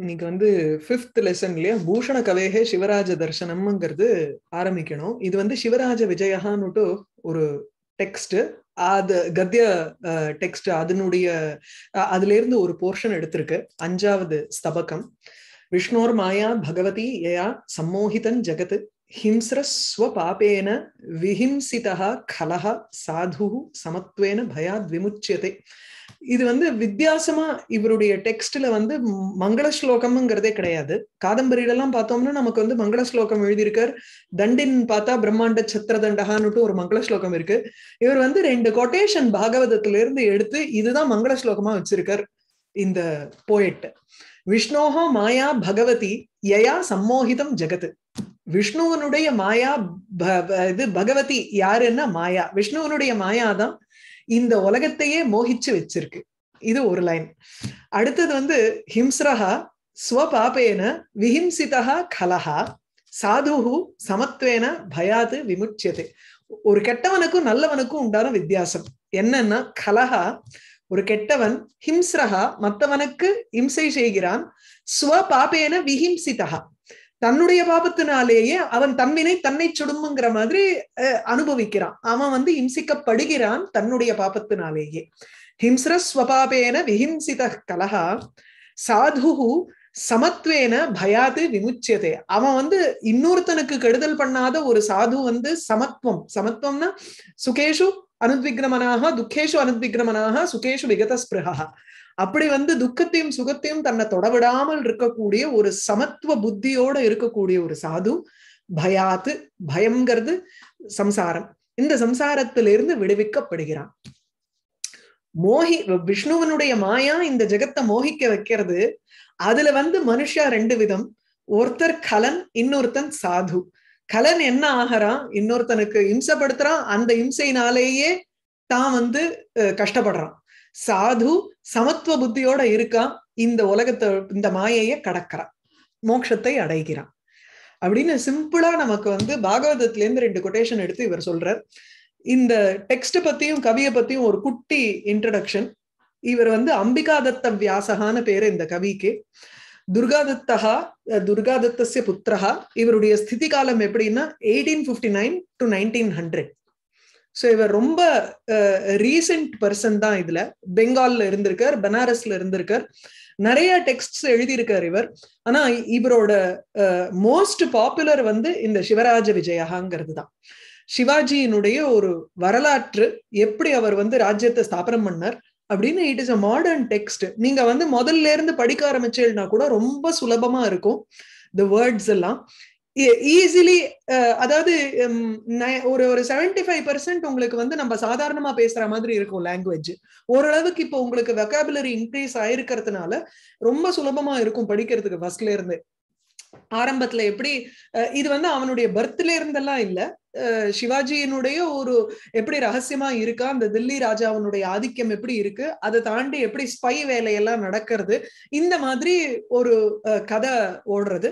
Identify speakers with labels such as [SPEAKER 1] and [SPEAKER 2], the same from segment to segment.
[SPEAKER 1] இன்னைக்கு வந்து பிப்த் லெசன்லயே பூஷண கவேகே சிவராஜ தர்சனம்ங்கிறது ஆரம்பிக்கணும் இது வந்து சிவராஜ விஜயகான்னு ஒரு டெக்ஸ்ட் அது கத்திய டெக்ஸ்ட் அதனுடைய அதுல இருந்து ஒரு போர்ஷன் எடுத்திருக்கு அஞ்சாவது ஸ்தபகம் விஷ்ணோர் மாயா பகவதி ஏயா சம்மோகிதன் ஜெகத் ஹிம்சிரஸ்வபாபேன விஹிம்சிதா கலஹ சாது சமத்துவேன பயா விமுச்சியதே இது வந்து வித்தியாசமா இவருடைய டெக்ஸ்ட்ல வந்து மங்கள ஸ்லோகம்ங்கிறதே கிடையாது காதம்பரியில எல்லாம் பார்த்தோம்னா நமக்கு வந்து மங்கள ஸ்லோகம் எழுதியிருக்கார் தண்டின் பார்த்தா பிரம்மாண்ட சத்திர தண்டகான்னுட்டு ஒரு மங்கள ஸ்லோகம் இருக்கு இவர் வந்து ரெண்டு கொட்டேஷன் பாகவதத்துல இருந்து எடுத்து இதுதான் மங்கள ஸ்லோகமா வச்சிருக்கார் இந்த போயட் விஷ்ணோஹோ மாயா பகவதி யயா சம்மோகிதம் ஜெகத் விஷ்ணுவனுடைய மாயா இது பகவதி யாருன்னா மாயா விஷ்ணுவனுடைய மாயா தான் இந்த உலகத்தையே மோகிச்சு வச்சிருக்கு இது ஒரு லைன் அடுத்தது வந்து ஹிம்ஸ்ரஹா ஸ்வபாபேன விஹிம்சிதா கலஹா சாதுஹு சமத்வேன பயாது விமுட்சியது ஒரு கெட்டவனுக்கும் நல்லவனுக்கும் உண்டான வித்தியாசம் என்னன்னா கலஹா ஒரு கெட்டவன் ஹிம்ஸ்ரஹா மற்றவனுக்கு இம்சை செய்கிறான் ஸ்வபாபேன விஹிம்சிதா தன்னுடைய பாபத்தினாலேயே அவன் தம்மினை தன்னை சுடும்புங்கிற மாதிரி அனுபவிக்கிறான் அவன் வந்து இம்சிக்கப்படுகிறான் தன்னுடைய பாபத்தினாலேயே ஹிம்சரஸ்வபாபேன விஹிம்சித கலகா சாதுகு சமத்வேன பயாது விமுச்சியதே அவன் வந்து இன்னொருத்தனுக்கு கெடுதல் பண்ணாத ஒரு சாது வந்து சமத்துவம் சமத்துவம்னா சுகேஷு அனுத்விக்ரமனாக துக்கேஷு அனுத்விக்ரமனாக சுகேஷு விகத ஸ்பிருகா அப்படி வந்து துக்கத்தையும் சுகத்தையும் தன்னை தொடவிடாமல் இருக்கக்கூடிய ஒரு சமத்துவ புத்தியோட இருக்கக்கூடிய ஒரு சாது பயாத்து பயம்ங்கிறது சம்சாரம் இந்த சம்சாரத்திலிருந்து விடுவிக்கப்படுகிறான் மோகி விஷ்ணுவனுடைய மாயா இந்த ஜெகத்தை மோகிக்க வைக்கிறது அதுல வந்து மனுஷா ரெண்டு விதம் ஒருத்தர் கலன் இன்னொருத்தன் சாது கலன் என்ன ஆகிறான் இன்னொருத்தனுக்கு இம்சப்படுத்துறான் அந்த இம்சையினாலேயே தான் வந்து கஷ்டப்படுறான் சாது சமத்துவ புத்தியோட இருக்கான் இந்த உலகத்தை இந்த மாயைய கடக்கிறான் மோட்சத்தை அடைகிறான் அப்படின்னு சிம்பிளா நமக்கு வந்து பாகவதத்துல இருந்து ரெண்டு கொட்டேஷன் எடுத்து இவர் சொல்றார் இந்த டெக்ஸ்ட் பத்தியும் கவியை பத்தியும் ஒரு குட்டி இன்ட்ரடக்ஷன் இவர் வந்து அம்பிகாதத்த வியாசகான பேரு இந்த கவிக்கு துர்காதத்தகா துர்காதத்தசிய புத்திரஹா இவருடைய ஸ்திதி காலம் எப்படின்னா eighteen fifty nine to nineteen hundred so இவர் ரொம்ப ரீசெண்ட் பர்சன் தான் இதுல பெங்கால்ல இருந்திருக்கார் பனாரஸ்ல இருந்திருக்கார் நிறைய டெக்ஸ்ட்ஸ் எழுதியிருக்கார் இவர் ஆனா இவரோட மோஸ்ட் பாப்புலர் வந்து இந்த சிவராஜ விஜயகாங்கிறது தான் சிவாஜியினுடைய ஒரு வரலாற்று எப்படி அவர் வந்து ராஜ்யத்தை ஸ்தாபனம் பண்ணார் அப்படின்னு it is a modern text நீங்க வந்து முதல்ல இருந்து படிக்க ஆரம்பிச்சேன்னா கூட ரொம்ப சுலபமா இருக்கும் இந்த வேர்ட்ஸ் எல்லாம் ஈஸிலி uh, அதாவது um, ஒரு ஒரு செவன்டி ஃபைவ் பர்சன்ட் உங்களுக்கு வந்து நம்ம சாதாரணமா பேசுற மாதிரி இருக்கும் லாங்குவேஜ் ஓரளவுக்கு இப்போ உங்களுக்கு வெக்காபுலரி இன்க்ரீஸ் ஆயிருக்கிறதுனால ரொம்ப சுலபமா இருக்கும் படிக்கிறதுக்கு ஃபர்ஸ்ட்ல இருந்து ஆரம்பத்துல எப்படி இது வந்து அவனுடைய பர்த்ல இருந்தெல்லாம் இல்ல சிவாஜியினுடைய ஒரு எப்படி ரகசியமா இருக்கா அந்த தில்லி அவனுடைய ஆதிக்கம் எப்படி இருக்கு அதை தாண்டி எப்படி ஸ்பை வேலையெல்லாம் நடக்கிறது இந்த மாதிரி ஒரு கதை ஓடுறது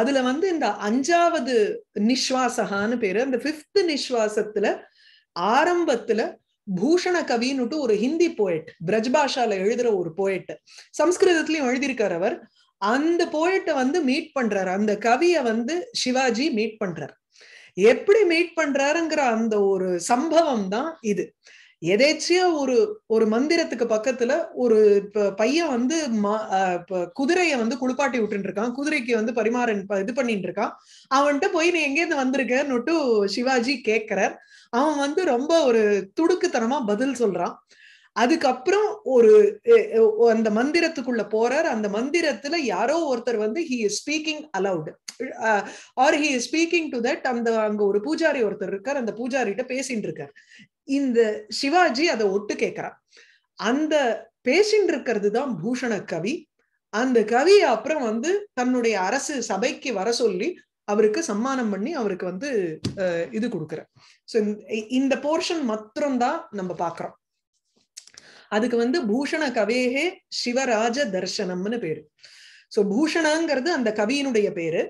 [SPEAKER 1] அதுல வந்து இந்த அஞ்சாவது நிஸ்வாசகான்னு பேரு அந்த பிப்த் நிஸ்வாசத்துல ஆரம்பத்துல பூஷண கவின்னுட்டு ஒரு ஹிந்தி போயட் பிரஜ்பாஷால எழுதுற ஒரு போயட் சம்ஸ்கிருதத்திலயும் எழுதியிருக்கார் அவர் அந்த போய்ட்ட வந்து மீட் பண்றாரு அந்த கவிய வந்து சிவாஜி மீட் பண்றாரு எப்படி மீட் பண்றாருங்கிற அந்த ஒரு சம்பவம் தான் இது எதேச்சியா ஒரு ஒரு மந்திரத்துக்கு பக்கத்துல ஒரு பையன் வந்து குதிரைய வந்து குளிப்பாட்டி விட்டுட்டு இருக்கான் குதிரைக்கு வந்து பரிமாற இது பண்ணிட்டு இருக்கான் அவன்கிட்ட போய் நீ இருந்து வந்திருக்கன்னுட்டு சிவாஜி கேக்குறார் அவன் வந்து ரொம்ப ஒரு துடுக்குத்தனமா பதில் சொல்றான் அதுக்கப்புறம் ஒரு அந்த மந்திரத்துக்குள்ள போறார் அந்த மந்திரத்துல யாரோ ஒருத்தர் வந்து he is speaking aloud or he is speaking to that அந்த அங்க ஒரு பூஜாரி ஒருத்தர் இருக்கார் அந்த பூஜாரிட்ட பேசிட்டு இருக்கார் இந்த சிவாஜி அதை ஒட்டு கேட்கிறார் அந்த பேசின்னு இருக்கிறது தான் பூஷண கவி அந்த கவி அப்புறம் வந்து தன்னுடைய அரசு சபைக்கு வர சொல்லி அவருக்கு சம்மானம் பண்ணி அவருக்கு வந்து இது கொடுக்குற இந்த போர்ஷன் மாத்திரம்தான் நம்ம பாக்குறோம் அதுக்கு வந்து பூஷண கவேகே சிவராஜ தர்சனம்னு பேரு சோ பூஷணாங்கிறது அந்த கவியினுடைய பேரு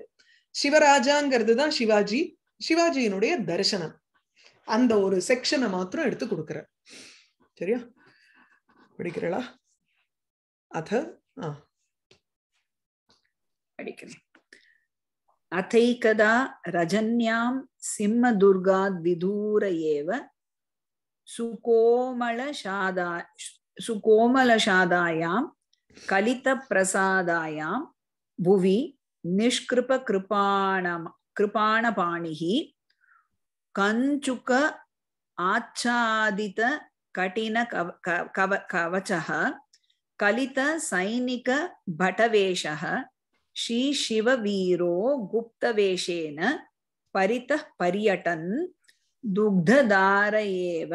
[SPEAKER 1] சிவராஜாங்கிறது தான் சிவாஜி சிவாஜியினுடைய தர்சனம் அந்த ஒரு செக்ஷனை மாத்திரம் எடுத்து கொடுக்குற சரியா படிக்கிறளா அத ஆ படிக்கிறேன்
[SPEAKER 2] ரஜன்யாம் சிம்மதுர்கா விதூர ஏவ சுகோமலஷாதா சுகோமலஷாதாயாம் கலிதப்பிரசாதாயாம் புவி நிஷ்கிருபகிருபாண கிருபாணபாணிகி கஞ்சுக ஆச்சாதித கடின கவ கவ கவச்சக கலித சைனிக பட்டவேஷக ஸ்ரீ சிவவீரோ குப்தவேஷேன பரித்த பரியட்டன் दुग्धदार एव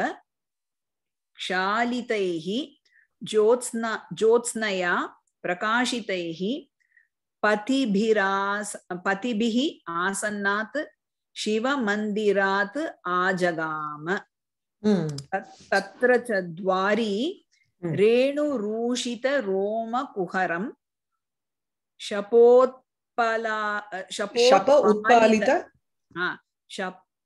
[SPEAKER 2] क्षालितैः ज्योत्स्न ज्योत्स्नया प्रकाशितैः पतिभिरास पतिभिः आसन्नात् शिवमन्दिरात् आजगाम हम्म। तत्र च द्वारी mm. रेणुरूषितरोमकुहरं शपोत्पला शपो शप उत्पालित शप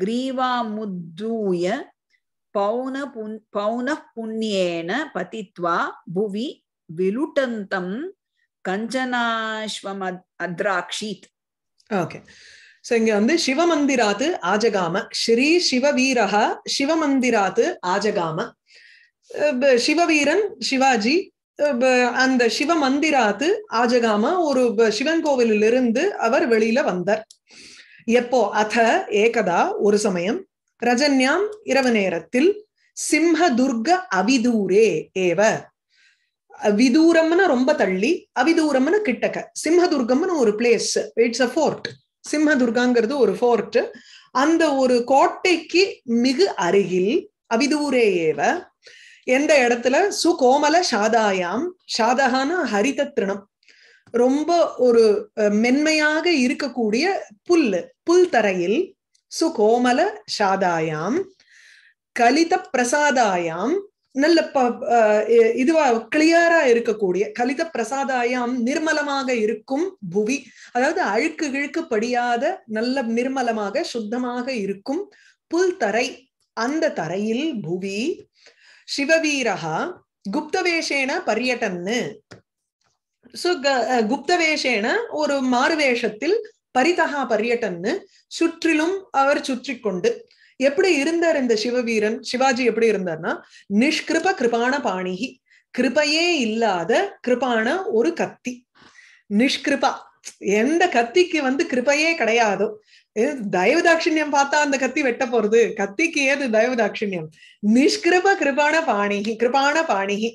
[SPEAKER 2] கிரீவாமுத்தூய பௌன பௌன புண்ணியேன பதித்வா புவி விலுட்டந்தம் கஞ்சனாஸ்வம் அத்ராட்சித்
[SPEAKER 1] ஓகே சோ இங்க வந்து சிவமந்திராத்து ஆஜகாம ஸ்ரீ சிவவீரக சிவமந்திராத்து ஆஜகாம சிவவீரன் சிவாஜி அந்த சிவ மந்திராத்து ஆஜகாம ஒரு சிவன் கோவிலில் இருந்து அவர் வெளியில வந்தார் எப்போ அத ஏகதா ஒரு சமயம் ரஜன்யாம் இரவு நேரத்தில் சிம்ஹ துர்க அவிதூரே ஏவ விதூரம்னு ரொம்ப தள்ளி அவிதூரம்னு கிட்டக்க சிம்ஹதுர்கம்னு ஒரு பிளேஸ் இட்ஸ் அ ஃபோர்ட் சிம்ஹதுர்காங்கிறது ஒரு ஃபோர்ட் அந்த ஒரு கோட்டைக்கு மிகு அருகில் அவிதூரே ஏவ எந்த இடத்துல சுகோமல சாதாயாம் சாதகான ஹரித திருணம் ரொம்ப ஒரு மென்மையாக இருக்கக்கூடிய புல்லு புல் தரையில் சுகோமல சாதாயாம் கலித பிரசாதாயாம் நல்ல ப இதுவா கிளியரா இருக்கக்கூடிய கலித பிரசாதாயாம் நிர்மலமாக இருக்கும் புவி அதாவது அழுக்கு கிழுக்கு படியாத நல்ல நிர்மலமாக சுத்தமாக இருக்கும் புல் தரை அந்த தரையில் புவி சிவவீரகா குப்தவேஷேன பரியட்டன்னு சோ குப்த வேஷேன ஒரு மாறுவேஷத்தில் பரிதகா பரியட்டன்னு சுற்றிலும் அவர் சுற்றி கொண்டு எப்படி இருந்தார் இந்த சிவவீரன் சிவாஜி எப்படி இருந்தார்னா நிஷ்கிருப கிருபான பாணிகி கிருபையே இல்லாத கிருபான ஒரு கத்தி நிஷ்கிருபா எந்த கத்திக்கு வந்து கிருபையே கிடையாதோ தயவு தாட்சிணியம் பார்த்தா அந்த கத்தி வெட்ட போறது கத்திக்கு ஏது தயவு தாட்சிணியம் நிஷ்கிருப கிருபான பாணிகி கிருபான பாணிகி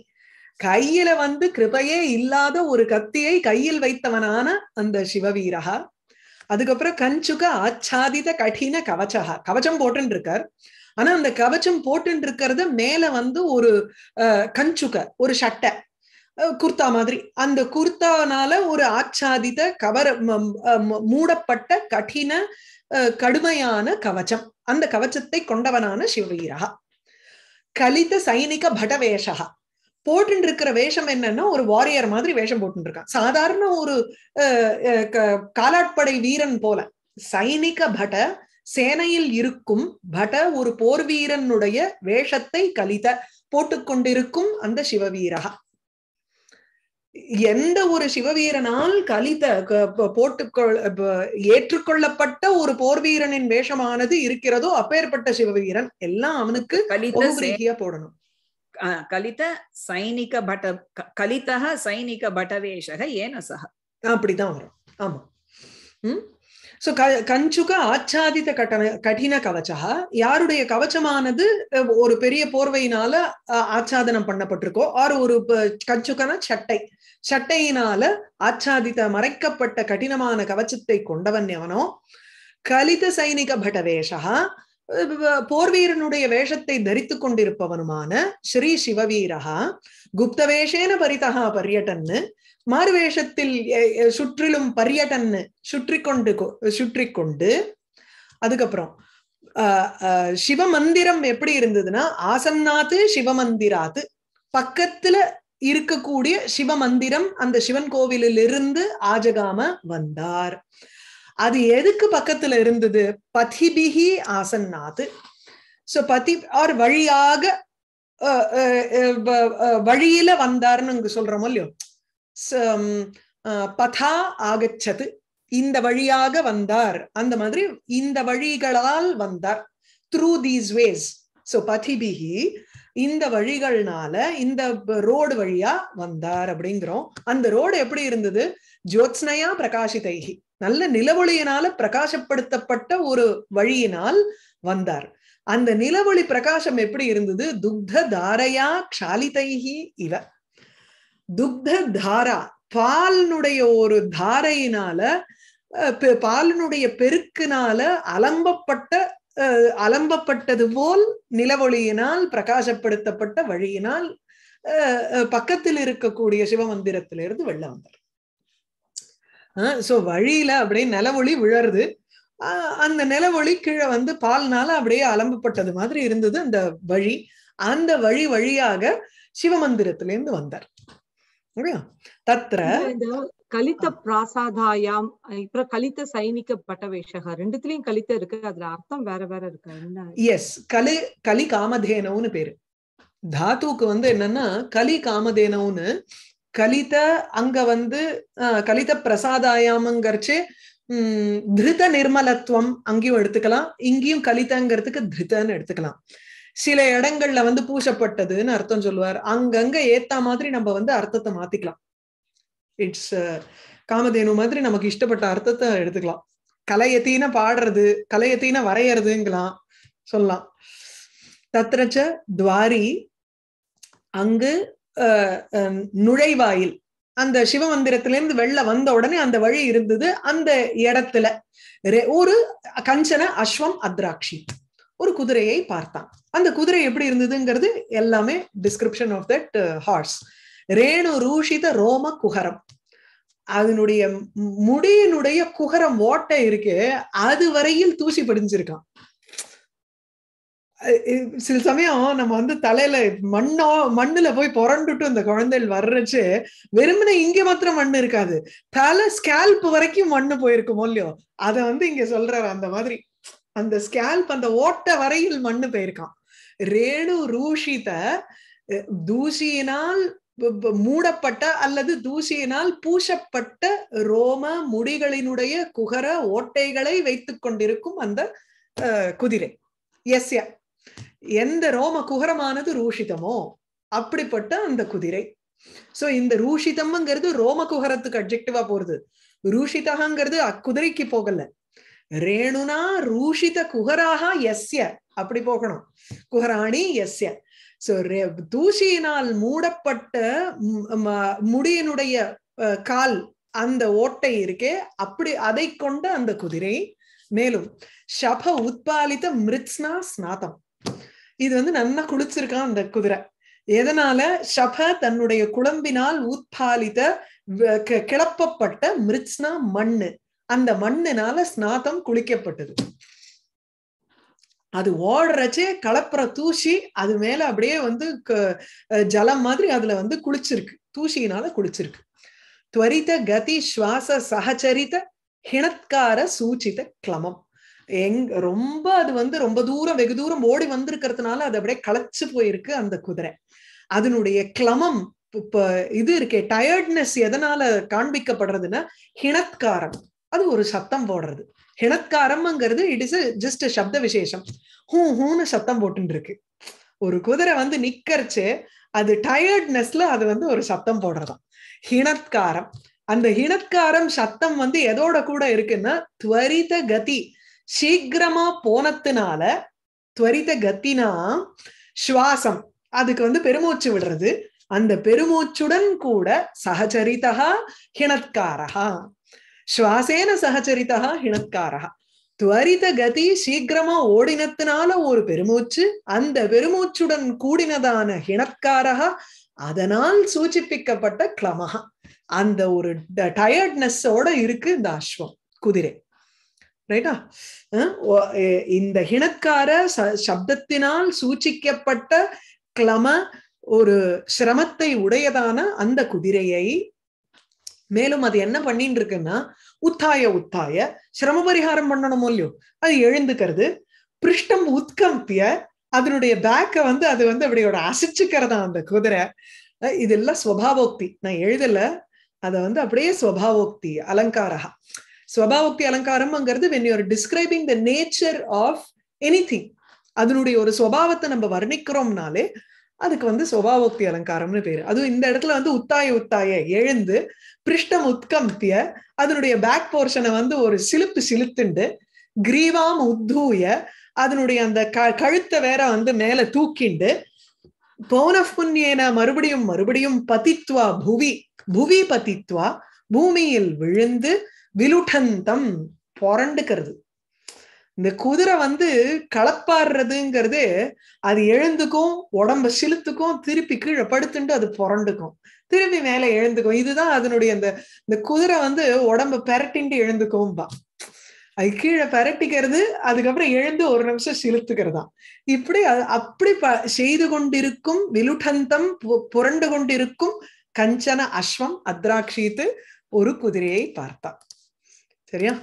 [SPEAKER 1] கையில வந்து கிருபையே இல்லாத ஒரு கத்தியை கையில் வைத்தவனான அந்த சிவவீரா அதுக்கப்புறம் கஞ்சுக ஆச்சாதித கடின கவச்சா கவச்சம் போட்டுன்னு இருக்கார் ஆனா அந்த கவச்சம் போட்டுன்னு இருக்கிறது மேல வந்து ஒரு கஞ்சுக ஒரு சட்டை குர்த்தா மாதிரி அந்த குர்த்தானால ஒரு ஆச்சாதித கவர மூடப்பட்ட கடின கடுமையான கவச்சம் அந்த கவச்சத்தை கொண்டவனான சிவவீரா கலித சைனிக வேஷகா போட்டு இருக்கிற வேஷம் என்னன்னா ஒரு வாரியர் மாதிரி வேஷம் போட்டு இருக்கான் சாதாரண ஒரு காலாட்படை வீரன் போல சைனிக பட சேனையில் இருக்கும் பட ஒரு போர் வீரனுடைய வேஷத்தை கலித போட்டுக்கொண்டிருக்கும் அந்த சிவவீரகா எந்த ஒரு சிவவீரனால் கலித போட்டுக்கொள் ஏற்றுக்கொள்ளப்பட்ட ஒரு போர் வீரனின் வேஷமானது இருக்கிறதோ அப்பேற்பட்ட சிவவீரன் எல்லாம் அவனுக்கு போடணும்
[SPEAKER 2] கலித சைனிக பட கலிதக சைனிக படவேஷக சக
[SPEAKER 1] அப்படிதான் வரும் ஆமா உம் சோ கஞ்சுக ஆச்சாதித கட்டண கடின கவச்சா யாருடைய கவச்சமானது ஒரு பெரிய போர்வையினால ஆச்சாதனம் பண்ணப்பட்டிருக்கோ ஆர் ஒரு கஞ்சுக்கனா சட்டை சட்டையினால ஆச்சாதித்த மறைக்கப்பட்ட கடினமான கவச்சத்தை கொண்டவன் எவனோ கலித சைனிக பட்டவேஷா போர்வீரனுடைய வேஷத்தை தரித்து கொண்டிருப்பவனுமான ஸ்ரீ சிவவீரகா குப்தவேஷேன பரிதகா பரியட்டன்னு மாறுவேஷத்தில் சுற்றிலும் பரியட்டன்னு சுற்றி கொண்டு சுற்றி கொண்டு அதுக்கப்புறம் சிவமந்திரம் எப்படி இருந்ததுன்னா ஆசன்னாத்து சிவமந்திராத்து பக்கத்துல இருக்கக்கூடிய சிவமந்திரம் அந்த சிவன் கோவிலிலிருந்து ஆஜகாம வந்தார் அது எதுக்கு பக்கத்துல இருந்தது பதிபிகி ஆசன்னாது சோ பதி அவர் வழியாக வழியில வந்தார்னு இங்க சொல்றோம் இல்லையோ பதா ஆகச்சது இந்த வழியாக வந்தார் அந்த மாதிரி இந்த வழிகளால் வந்தார் த்ரூ தீஸ் வேஸ் சோ பதிபிகி இந்த வழிகள்னால இந்த ரோடு வழியா வந்தார் அப்படிங்கிறோம் அந்த ரோடு எப்படி இருந்தது ஜோத்ஸ்னயா பிரகாஷிதைகி நல்ல நிலவொளியினால பிரகாசப்படுத்தப்பட்ட ஒரு வழியினால் வந்தார் அந்த நிலவொளி பிரகாசம் எப்படி இருந்தது துக்த தாரையா கஷாலிதைஹி இவ துக்த தாரா பாலினுடைய ஒரு தாரையினால பாலினுடைய பெருக்கினால அலம்பப்பட்ட அலம்பப்பட்டது போல் நிலவொளியினால் பிரகாசப்படுத்தப்பட்ட வழியினால் பக்கத்தில் இருக்கக்கூடிய சிவமந்திரத்திலிருந்து வெள்ளம் வந்தார் சோ வழியில அப்படியே நிலவொளி விழருது அந்த நிலவொளி கீழே வந்து பால்னால அப்படியே அலம்பப்பட்டது மாதிரி இருந்தது அந்த வழி அந்த வழி வழியாக இருந்து வந்தார் தத்ர
[SPEAKER 3] கலித்த பிராசாதாயாம் அப்புறம் கலித்த சைனிக பட்டவேஷக ரெண்டுத்திலயும் கலித்த இருக்கு அதுல அர்த்தம் வேற வேற இருக்கு
[SPEAKER 1] எஸ் கலி கலி காமதேனவுன்னு பேரு தாத்துக்கு வந்து என்னன்னா கலி காமதேனவுன்னு கலித அங்க வந்து கலித பிரசாதாயாமங்கிறச்சு உம் திருத நிர்மலத்துவம் அங்கேயும் எடுத்துக்கலாம் இங்கேயும் கலிதங்கிறதுக்கு திருத்தன்னு எடுத்துக்கலாம் சில இடங்கள்ல வந்து பூசப்பட்டதுன்னு அர்த்தம் சொல்லுவார் அங்கங்க ஏத்த மாதிரி நம்ம வந்து அர்த்தத்தை மாத்திக்கலாம் இட்ஸ் காமதேனு மாதிரி நமக்கு இஷ்டப்பட்ட அர்த்தத்தை எடுத்துக்கலாம் கலையத்தீன பாடுறது கலையத்தீன வரையறதுங்களாம் சொல்லலாம் தத்ரச்ச துவாரி அங்கு நுழைவாயில் அந்த சிவ மந்திரத்திலிருந்து வெளில வந்த உடனே அந்த வழி இருந்தது அந்த இடத்துல ஒரு கஞ்சன அஸ்வம் அத்ராட்சி ஒரு குதிரையை பார்த்தான் அந்த குதிரை எப்படி இருந்ததுங்கிறது எல்லாமே டிஸ்கிரிப்ஷன் ஆஃப் தட் ஹார்ஸ் ரேணு ரூஷித ரோம குகரம் அதனுடைய முடியினுடைய குகரம் ஓட்டை இருக்கு அது வரையில் தூசி படிஞ்சிருக்கான் சில சமயம் நம்ம வந்து தலையில மண்ணோ மண்ணுல போய் புரண்டுட்டு அந்த குழந்தைகள் வர்றச்சு வெறுமனே இங்க மாத்திரம் மண் இருக்காது தலை ஸ்கேல்ப் வரைக்கும் மண்ணு போயிருக்கும் இல்லையோ அதை வந்து இங்க சொல்றாரு அந்த மாதிரி அந்த ஸ்கேல்ப் அந்த ஓட்ட வரையில் மண்ணு போயிருக்கான் ரேணு ரூஷித தூசியினால் மூடப்பட்ட அல்லது தூசியினால் பூசப்பட்ட ரோம முடிகளினுடைய குகர ஓட்டைகளை வைத்துக் கொண்டிருக்கும் அந்த குதிரை எஸ் எந்த ரோம குகரமானது ரூஷிதமோ அப்படிப்பட்ட அந்த குதிரை சோ இந்த ரூஷிதம்ங்கிறது ரோம குகரத்துக்கு அப்ஜெக்டிவா போறது ரூஷிதகாங்கிறது அக்குதிரைக்கு போகல ரேணுனா ரூஷித குகராக எஸ்ய அப்படி போகணும் குகராணி எஸ்ய சோ தூசியினால் மூடப்பட்ட முடியினுடைய கால் அந்த ஓட்டை இருக்கே அப்படி அதை கொண்ட அந்த குதிரை மேலும் சப உத்பாலித மிருத்னா ஸ்நாதம் இது வந்து நல்லா குளிச்சிருக்கான் அந்த குதிரை எதனால ஷப தன்னுடைய குழம்பினால் உத்பாலித்த கிளப்பப்பட்ட மிருச்னா மண்ணு அந்த மண்ணுனால ஸ்நாதம் குளிக்கப்பட்டது அது ஓடுறச்சே கலப்புற தூசி அது மேல அப்படியே வந்து ஜலம் மாதிரி அதுல வந்து குளிச்சிருக்கு தூசியினால குளிச்சிருக்கு துவரித கதி சுவாச சகச்சரித ஹிணத்கார சூச்சித கிளமம் எங் ரொம்ப அது வந்து ரொம்ப தூரம் வெகு தூரம் ஓடி வந்திருக்கிறதுனால அது அப்படியே களைச்சு போயிருக்கு அந்த குதிரை அதனுடைய கிளமம் இப்ப இது இருக்கே டயர்ட்னஸ் எதனால காண்பிக்கப்படுறதுன்னா ஹிணத்காரம் அது ஒரு சத்தம் போடுறது ஹிணத்காரம்ங்கிறது இட் இஸ் ஜஸ்ட் சப்த விசேஷம் ஹூ ஹூன்னு சத்தம் போட்டுன்னு இருக்கு ஒரு குதிரை வந்து நிக்கரிச்சு அது டயர்ட்னஸ்ல அது வந்து ஒரு சத்தம் போடுறதாம் ஹிணத்காரம் அந்த ஹிணத்காரம் சத்தம் வந்து எதோட கூட இருக்குன்னா துவரித கதி சீக்கிரமா போனத்துனால துவரித கத்தினா சுவாசம் அதுக்கு வந்து பெருமூச்சு விடுறது அந்த பெருமூச்சுடன் கூட சகச்சரிதா ஹிணத்காரா சுவாசேன சகச்சரிதா ஹிணத்காரா துவரித கதி சீக்கிரமா ஓடினத்தினால ஒரு பெருமூச்சு அந்த பெருமூச்சுடன் கூடினதான ஹிணக்காரகா அதனால் சூச்சிப்பிக்கப்பட்ட கிளமஹா அந்த ஒரு டயர்ட்னஸோட இருக்கு இந்த அஸ்வம் குதிரை ரைட்டா இந்த ஹிணக்கார சப்தத்தினால் சூச்சிக்கப்பட்ட கிளம ஒரு சிரமத்தை உடையதான அந்த குதிரையை மேலும் அது என்ன பண்ணிட்டு இருக்குன்னா உத்தாய உத்தாய சிரம பரிகாரம் பண்ணணும் இல்லையோ அது எழுந்துக்கிறது பிருஷ்டம் உத்கம்பிய அதனுடைய பேக்கை வந்து அது வந்து அப்படியோட அசிச்சுக்கிறதா அந்த குதிரை இதெல்லாம் ஸ்வபாவோக்தி நான் எழுதல அதை வந்து அப்படியே ஸ்வபாவோக்தி அலங்காரகா ஸ்வபாவக்தி அலங்காரம்ங்கிறது when you are describing the nature of anything அதனுடைய ஒரு சுவாவத்தை நம்ம வர்ணிக்கிறோம்னாலே அதுக்கு வந்து சுவாவோக்தி அலங்காரம்னு பேரு அதுவும் இந்த இடத்துல வந்து உத்தாய உத்தாய எழுந்து பிருஷ்டம் உட்கம்பிய அதனுடைய பேக் போர்ஷனை வந்து ஒரு சிலுப்பு சிலுத்துண்டு கிரீவாம் உத்தூய அதனுடைய அந்த க கழுத்தை வேற வந்து மேல தூக்கிண்டு புண்ணியன மறுபடியும் மறுபடியும் பதித்வா புவி புவி பதித்வா பூமியில் விழுந்து விலுடந்தம் புரண்டுக்கிறது இந்த குதிரை வந்து களப்பாடுறதுங்கிறது அது எழுந்துக்கும் உடம்ப சிலுத்துக்கும் திருப்பி கீழே படுத்துட்டு அது புரண்டுக்கும் திருப்பி மேலே எழுந்துக்கும் இதுதான் அதனுடைய அந்த இந்த குதிரை வந்து உடம்ப பெரட்டின்ட்டு எழுந்துக்கும் அது கீழே பரட்டிக்கிறது அதுக்கப்புறம் எழுந்து ஒரு நிமிஷம் சிலுத்துக்கிறதா இப்படி அப்படி ப செய்து கொண்டிருக்கும் விலுடந்தம் புரண்டு கொண்டிருக்கும் கஞ்சன அஸ்வம் அத்ராட்சித்து ஒரு குதிரையை பார்த்தான் சரியா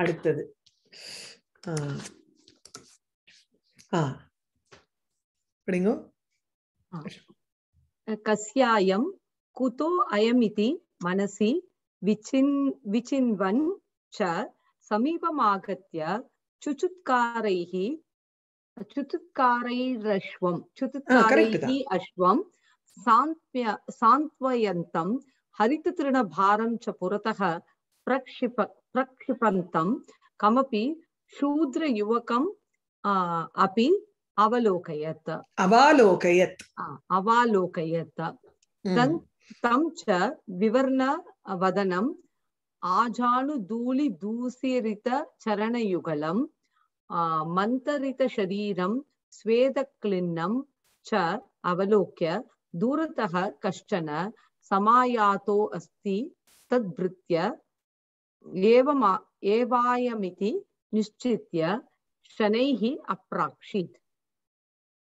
[SPEAKER 1] அடுத்தது
[SPEAKER 3] படிங்கோ கஸ்யாயம் குதோ அயமிதி மனசி விச்சின் விச்சின்வன் ச சமீபமாகத்ய சுச்சுத்காரைஹி சுத்துத்காரைரஸ்வம் சுத்துத்காரைஹி அஸ்வம் சாந்த்வயந்தம் हरिततृणभारं च पुरतः प्रक्षिप प्रक्षिपन्तं कमपि शूद्रयुवकम् अपि अवलोकयत्
[SPEAKER 1] अवालोकयत्
[SPEAKER 3] अवालोकयत् हम्म। तं च विवर्णवदनम् आजानुधूलिदूषिरितचरणयुगलं मन्तरितशरीरं स्वेदक्लिन्नं च अवलोक्य दूरतः कश्चन समायातो अस्ति तद्भृत्य एवम एवायमिति निश्चित्य शनैः अप्राक्षीत्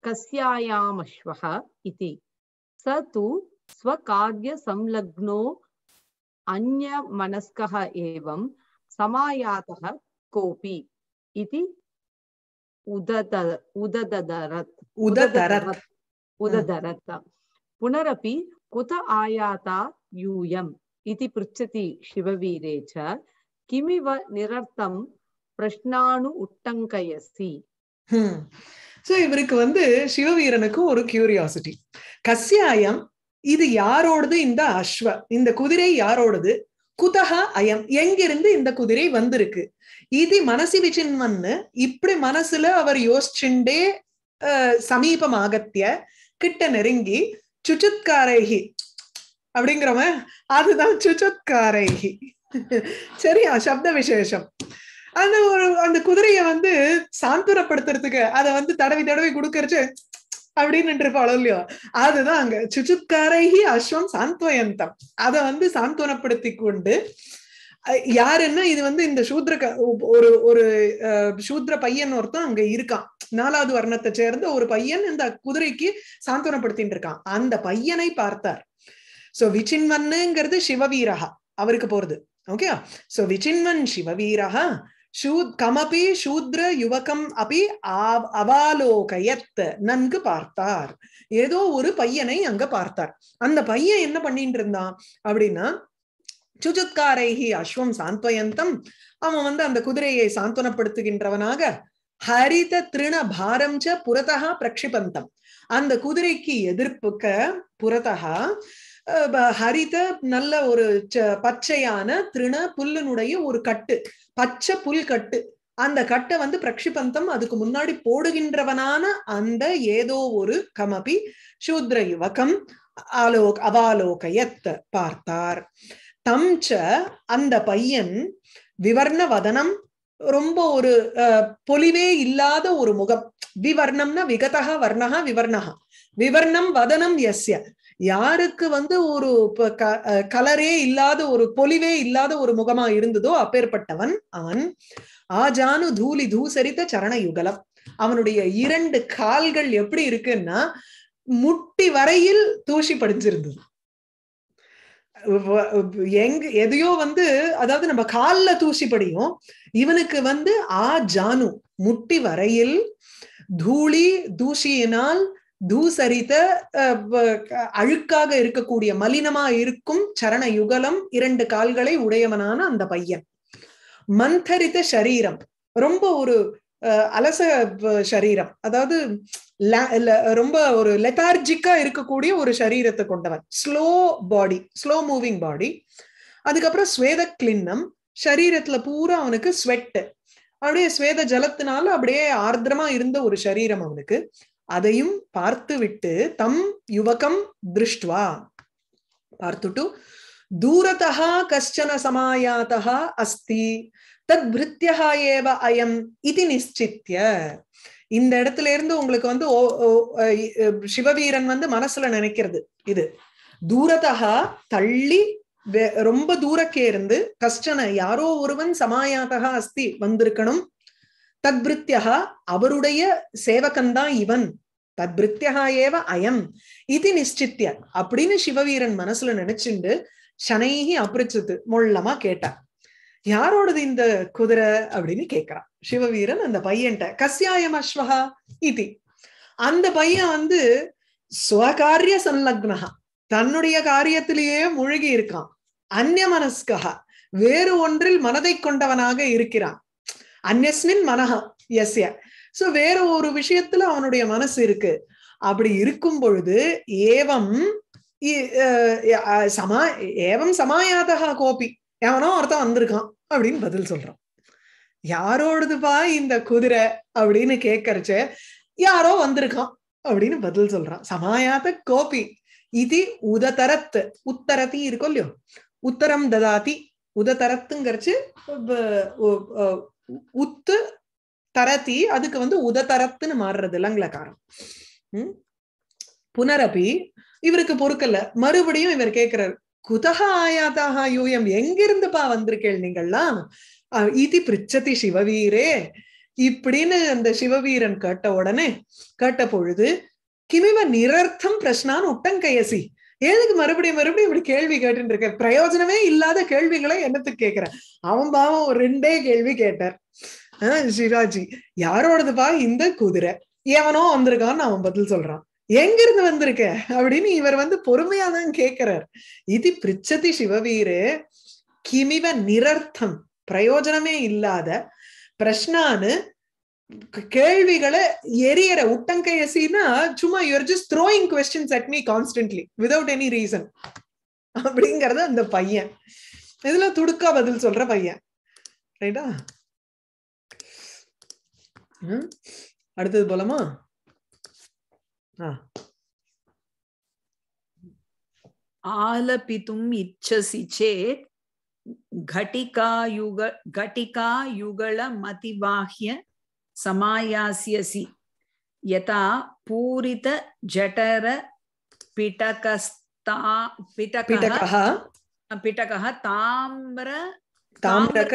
[SPEAKER 3] कस्यायामश्वः इति स तु स्वकार्यसंलग्नो अन्यमनस्कः एवं समायातः कोऽपि इति उदत उददरत् उददरत् उददरत् पुनरपि कुत आयाता यूयम् इति पृच्छति शिववीरे च किमिव निरर्थं பிரஷ்னானு உட்டங்கயசி
[SPEAKER 1] சோ இவருக்கு வந்து சிவவீரனுக்கும் ஒரு கியூரியாசிட்டி கசியாயம் இது யாரோடது இந்த அஸ்வ இந்த குதிரை யாரோடது குதகா அயம் எங்கிருந்து இந்த குதிரை வந்திருக்கு இது மனசி வந்து இப்படி மனசுல அவர் யோசிச்சுண்டே சமீபமாகத்திய கிட்ட நெருங்கி சுச்சுத்காரேகி அப்படிங்கிறவ அதுதான் சுச்சுத்காரேகி சரியா சப்த விசேஷம் அந்த ஒரு அந்த குதிரைய வந்து சாந்தூரப்படுத்துறதுக்கு அதை வந்து தடவி தடவி கொடுக்கறச்சு அப்படின்னு இருப்பாளோ இல்லையோ அதுதான் அங்க சுச்சுத்காரைகி அஸ்வம் சாந்த்வயந்தம் அதை வந்து சாந்தோனப்படுத்தி கொண்டு யாருன்னா இது வந்து இந்த சூத்ர ஒரு ஒரு சூத்ர பையன் ஒருத்தன் அங்க இருக்கான் நாலாவது வர்ணத்தை சேர்ந்த ஒரு பையன் இந்த குதிரைக்கு சாந்தோனப்படுத்தின்னு இருக்கான் அந்த பையனை பார்த்தார் சோ விச்சின்வன்னுங்கிறது சிவவீரகா அவருக்கு போறது ஓகே சோ விச்சின்வன் சிவவீரகா கமபி சூத்ர யுவகம் அப்படி அவாலோகயத் நன்கு பார்த்தார் ஏதோ ஒரு பையனை அங்க பார்த்தார் அந்த பையன் என்ன பண்ணிட்டு இருந்தான் அப்படின்னா சுஜுத்காரைகி அஸ்வம் சாந்தோயந்தம் அவன் வந்து அந்த குதிரையை சாந்தனப்படுத்துகின்றவனாக ஹரித திருண பாரம் ச புறத்தகா பிரக்ஷிபந்தம் அந்த குதிரைக்கு எதிர்ப்புக்க புறத்தகா ஹரித நல்ல ஒரு பச்சையான திருண புல்லுனுடைய ஒரு கட்டு பச்சை புல் கட்டு அந்த கட்டை வந்து பிரக்ஷிபந்தம் அதுக்கு முன்னாடி போடுகின்றவனான அந்த ஏதோ ஒரு கமபி சூத்ர யுவகம் ஆலோக் அவாலோகயத்தை பார்த்தார் தம்ச அந்த பையன் விவர்ண வதனம் ரொம்ப ஒரு பொலிவே இல்லாத ஒரு முகம் விவர்ணம்னா விகதா வர்ணகா விவர்ணகா விவர்ணம் வதனம் எஸ்ய யாருக்கு வந்து ஒரு கலரே இல்லாத ஒரு பொலிவே இல்லாத ஒரு முகமா இருந்ததோ அப்பேற்பட்டவன் அவன் ஆஜானு தூலி தூசரித்த சரண யுகலம் அவனுடைய இரண்டு கால்கள் எப்படி இருக்குன்னா முட்டி வரையில் தூசி படிஞ்சிருந்தது எங்க எதையோ வந்து அதாவது நம்ம காலில் தூசி படியும் இவனுக்கு வந்து ஆ ஜானு முட்டி வரையில் தூளி தூசியினால் தூசரித்த அழுக்காக இருக்கக்கூடிய மலினமா இருக்கும் சரண யுகலம் இரண்டு கால்களை உடையவனான அந்த பையன் மந்தரித்த சரீரம் ரொம்ப ஒரு அலச சரீரம் அதாவது ரொம்ப ஒரு லெத்தார்ஜிக்கா இருக்கக்கூடிய ஒரு சரீரத்தை கொண்டவன் slow body slow moving body அதுக்கப்புறம் ஸ்வேத கிளின்னம் சரீரத்துல பூரா அவனுக்கு ஸ்வெட்டு அப்படியே ஸ்வேத ஜலத்தினால அப்படியே ஆர்திரமா இருந்த ஒரு சரீரம் அவனுக்கு அதையும் பார்த்து விட்டு தம் யுவகம் திருஷ்டுவா பார்த்துட்டு தூரதா கஷ்டன சமாயாத்தா அஸ்தி தத் விருத்தியா ஏவ அயம் இது நிச்சித்திய இந்த இடத்துல இருந்து உங்களுக்கு வந்து சிவவீரன் வந்து மனசுல நினைக்கிறது இது தூரதா தள்ளி ரொம்ப தூரக்கே இருந்து கஷ்டன யாரோ ஒருவன் சமாயாதகா அஸ்தி வந்திருக்கணும் தத்பிருத்தியா அவருடைய சேவகன்தான் இவன் தத்பிருத்தியா ஏவ அயம் இது நிச்சித்திய அப்படின்னு சிவவீரன் மனசுல நினைச்சுண்டு சனைகி அப்பிரிச்சது மொள்ளமா கேட்டான் யாரோடது இந்த குதிரை அப்படின்னு கேட்கிறான் சிவவீரன் அந்த பையன்ட்ட கசியாயம் அஸ்வகா இது அந்த பையன் வந்து சுவகாரிய சல்லக்னகா தன்னுடைய காரியத்திலேயே முழுகி இருக்கான் அந்நிய மனஸ்கா வேறு ஒன்றில் மனதை கொண்டவனாக இருக்கிறான் அந்நஸ்மின் மனஹா எஸ்ய சோ வேற ஒரு விஷயத்துல அவனுடைய மனசு இருக்கு அப்படி இருக்கும் பொழுது ஏவம் சமா ஏவம் சமாயாதகா கோபி எவனோ ஒருத்தன் வந்திருக்கான் அப்படின்னு பதில் சொல்றான் யாரோடதுப்பா இந்த குதிரை அப்படின்னு கேட்கறச்ச யாரோ வந்திருக்கான் அப்படின்னு பதில் சொல்றான் சமாயாத்த கோபி இது உதத்தரத்து உத்தரத்தி இருக்கும் இல்லையோ உத்தரம் ததாதி உதத்தரத்துங்கிறச்சு உத்து தரத்தி அதுக்கு வந்து உதத்தரத்துன்னு மாறுறது இல்லைங்களா உம் புனரபி இவருக்கு பொறுக்கல மறுபடியும் இவர் கேட்கிறார் குதக ஆயாதாக யூயம் எங்கிருந்துப்பா வந்திருக்கேள் நீங்கள்லாம் இதி பிரிச்சதி சிவவீரே இப்படின்னு அந்த சிவவீரன் கேட்ட உடனே கேட்ட பொழுது கிமிவ நிரர்த்தம் பிரஷ்னான்னு உட்டங்கையசி எதுக்கு மறுபடியும் மறுபடியும் இப்படி கேள்வி கேட்டுட்டு இருக்க பிரயோஜனமே இல்லாத கேள்விகளை என்னத்துக்கு கேட்கிறேன் அவன் பாவம் ஒரு ரெண்டே கேள்வி கேட்டார் ஆஹ் சிவாஜி யாரோடதுப்பா இந்த குதிரை எவனோ வந்திருக்கான்னு அவன் பதில் சொல்றான் எங்க இருந்து வந்திருக்க அப்படின்னு இவர் வந்து பொறுமையா தான் கேக்குறார் இது பிரிச்சதி சிவவீரு கிமிவ நிரர்த்தம் பிரயோஜனமே இல்லாத பிரஷ்னான்னு கேள்விகளை எரியற உட்டங்கையசின்னா சும்மா you're just throwing questions at me constantly without any reason அப்படிங்கறது அந்த பையன் இதுல துடுக்கா பதில் சொல்ற பையன் ரைட்டா அடுத்தது போலமா
[SPEAKER 2] आलपितुम् इच्छसि चेत् घटिकायुग घटिकायुगलमतिबाह्य समायास्यसि यथा पूरितजठरपिटकस्ता पिटकः पिटकः ताम्र ताम्रक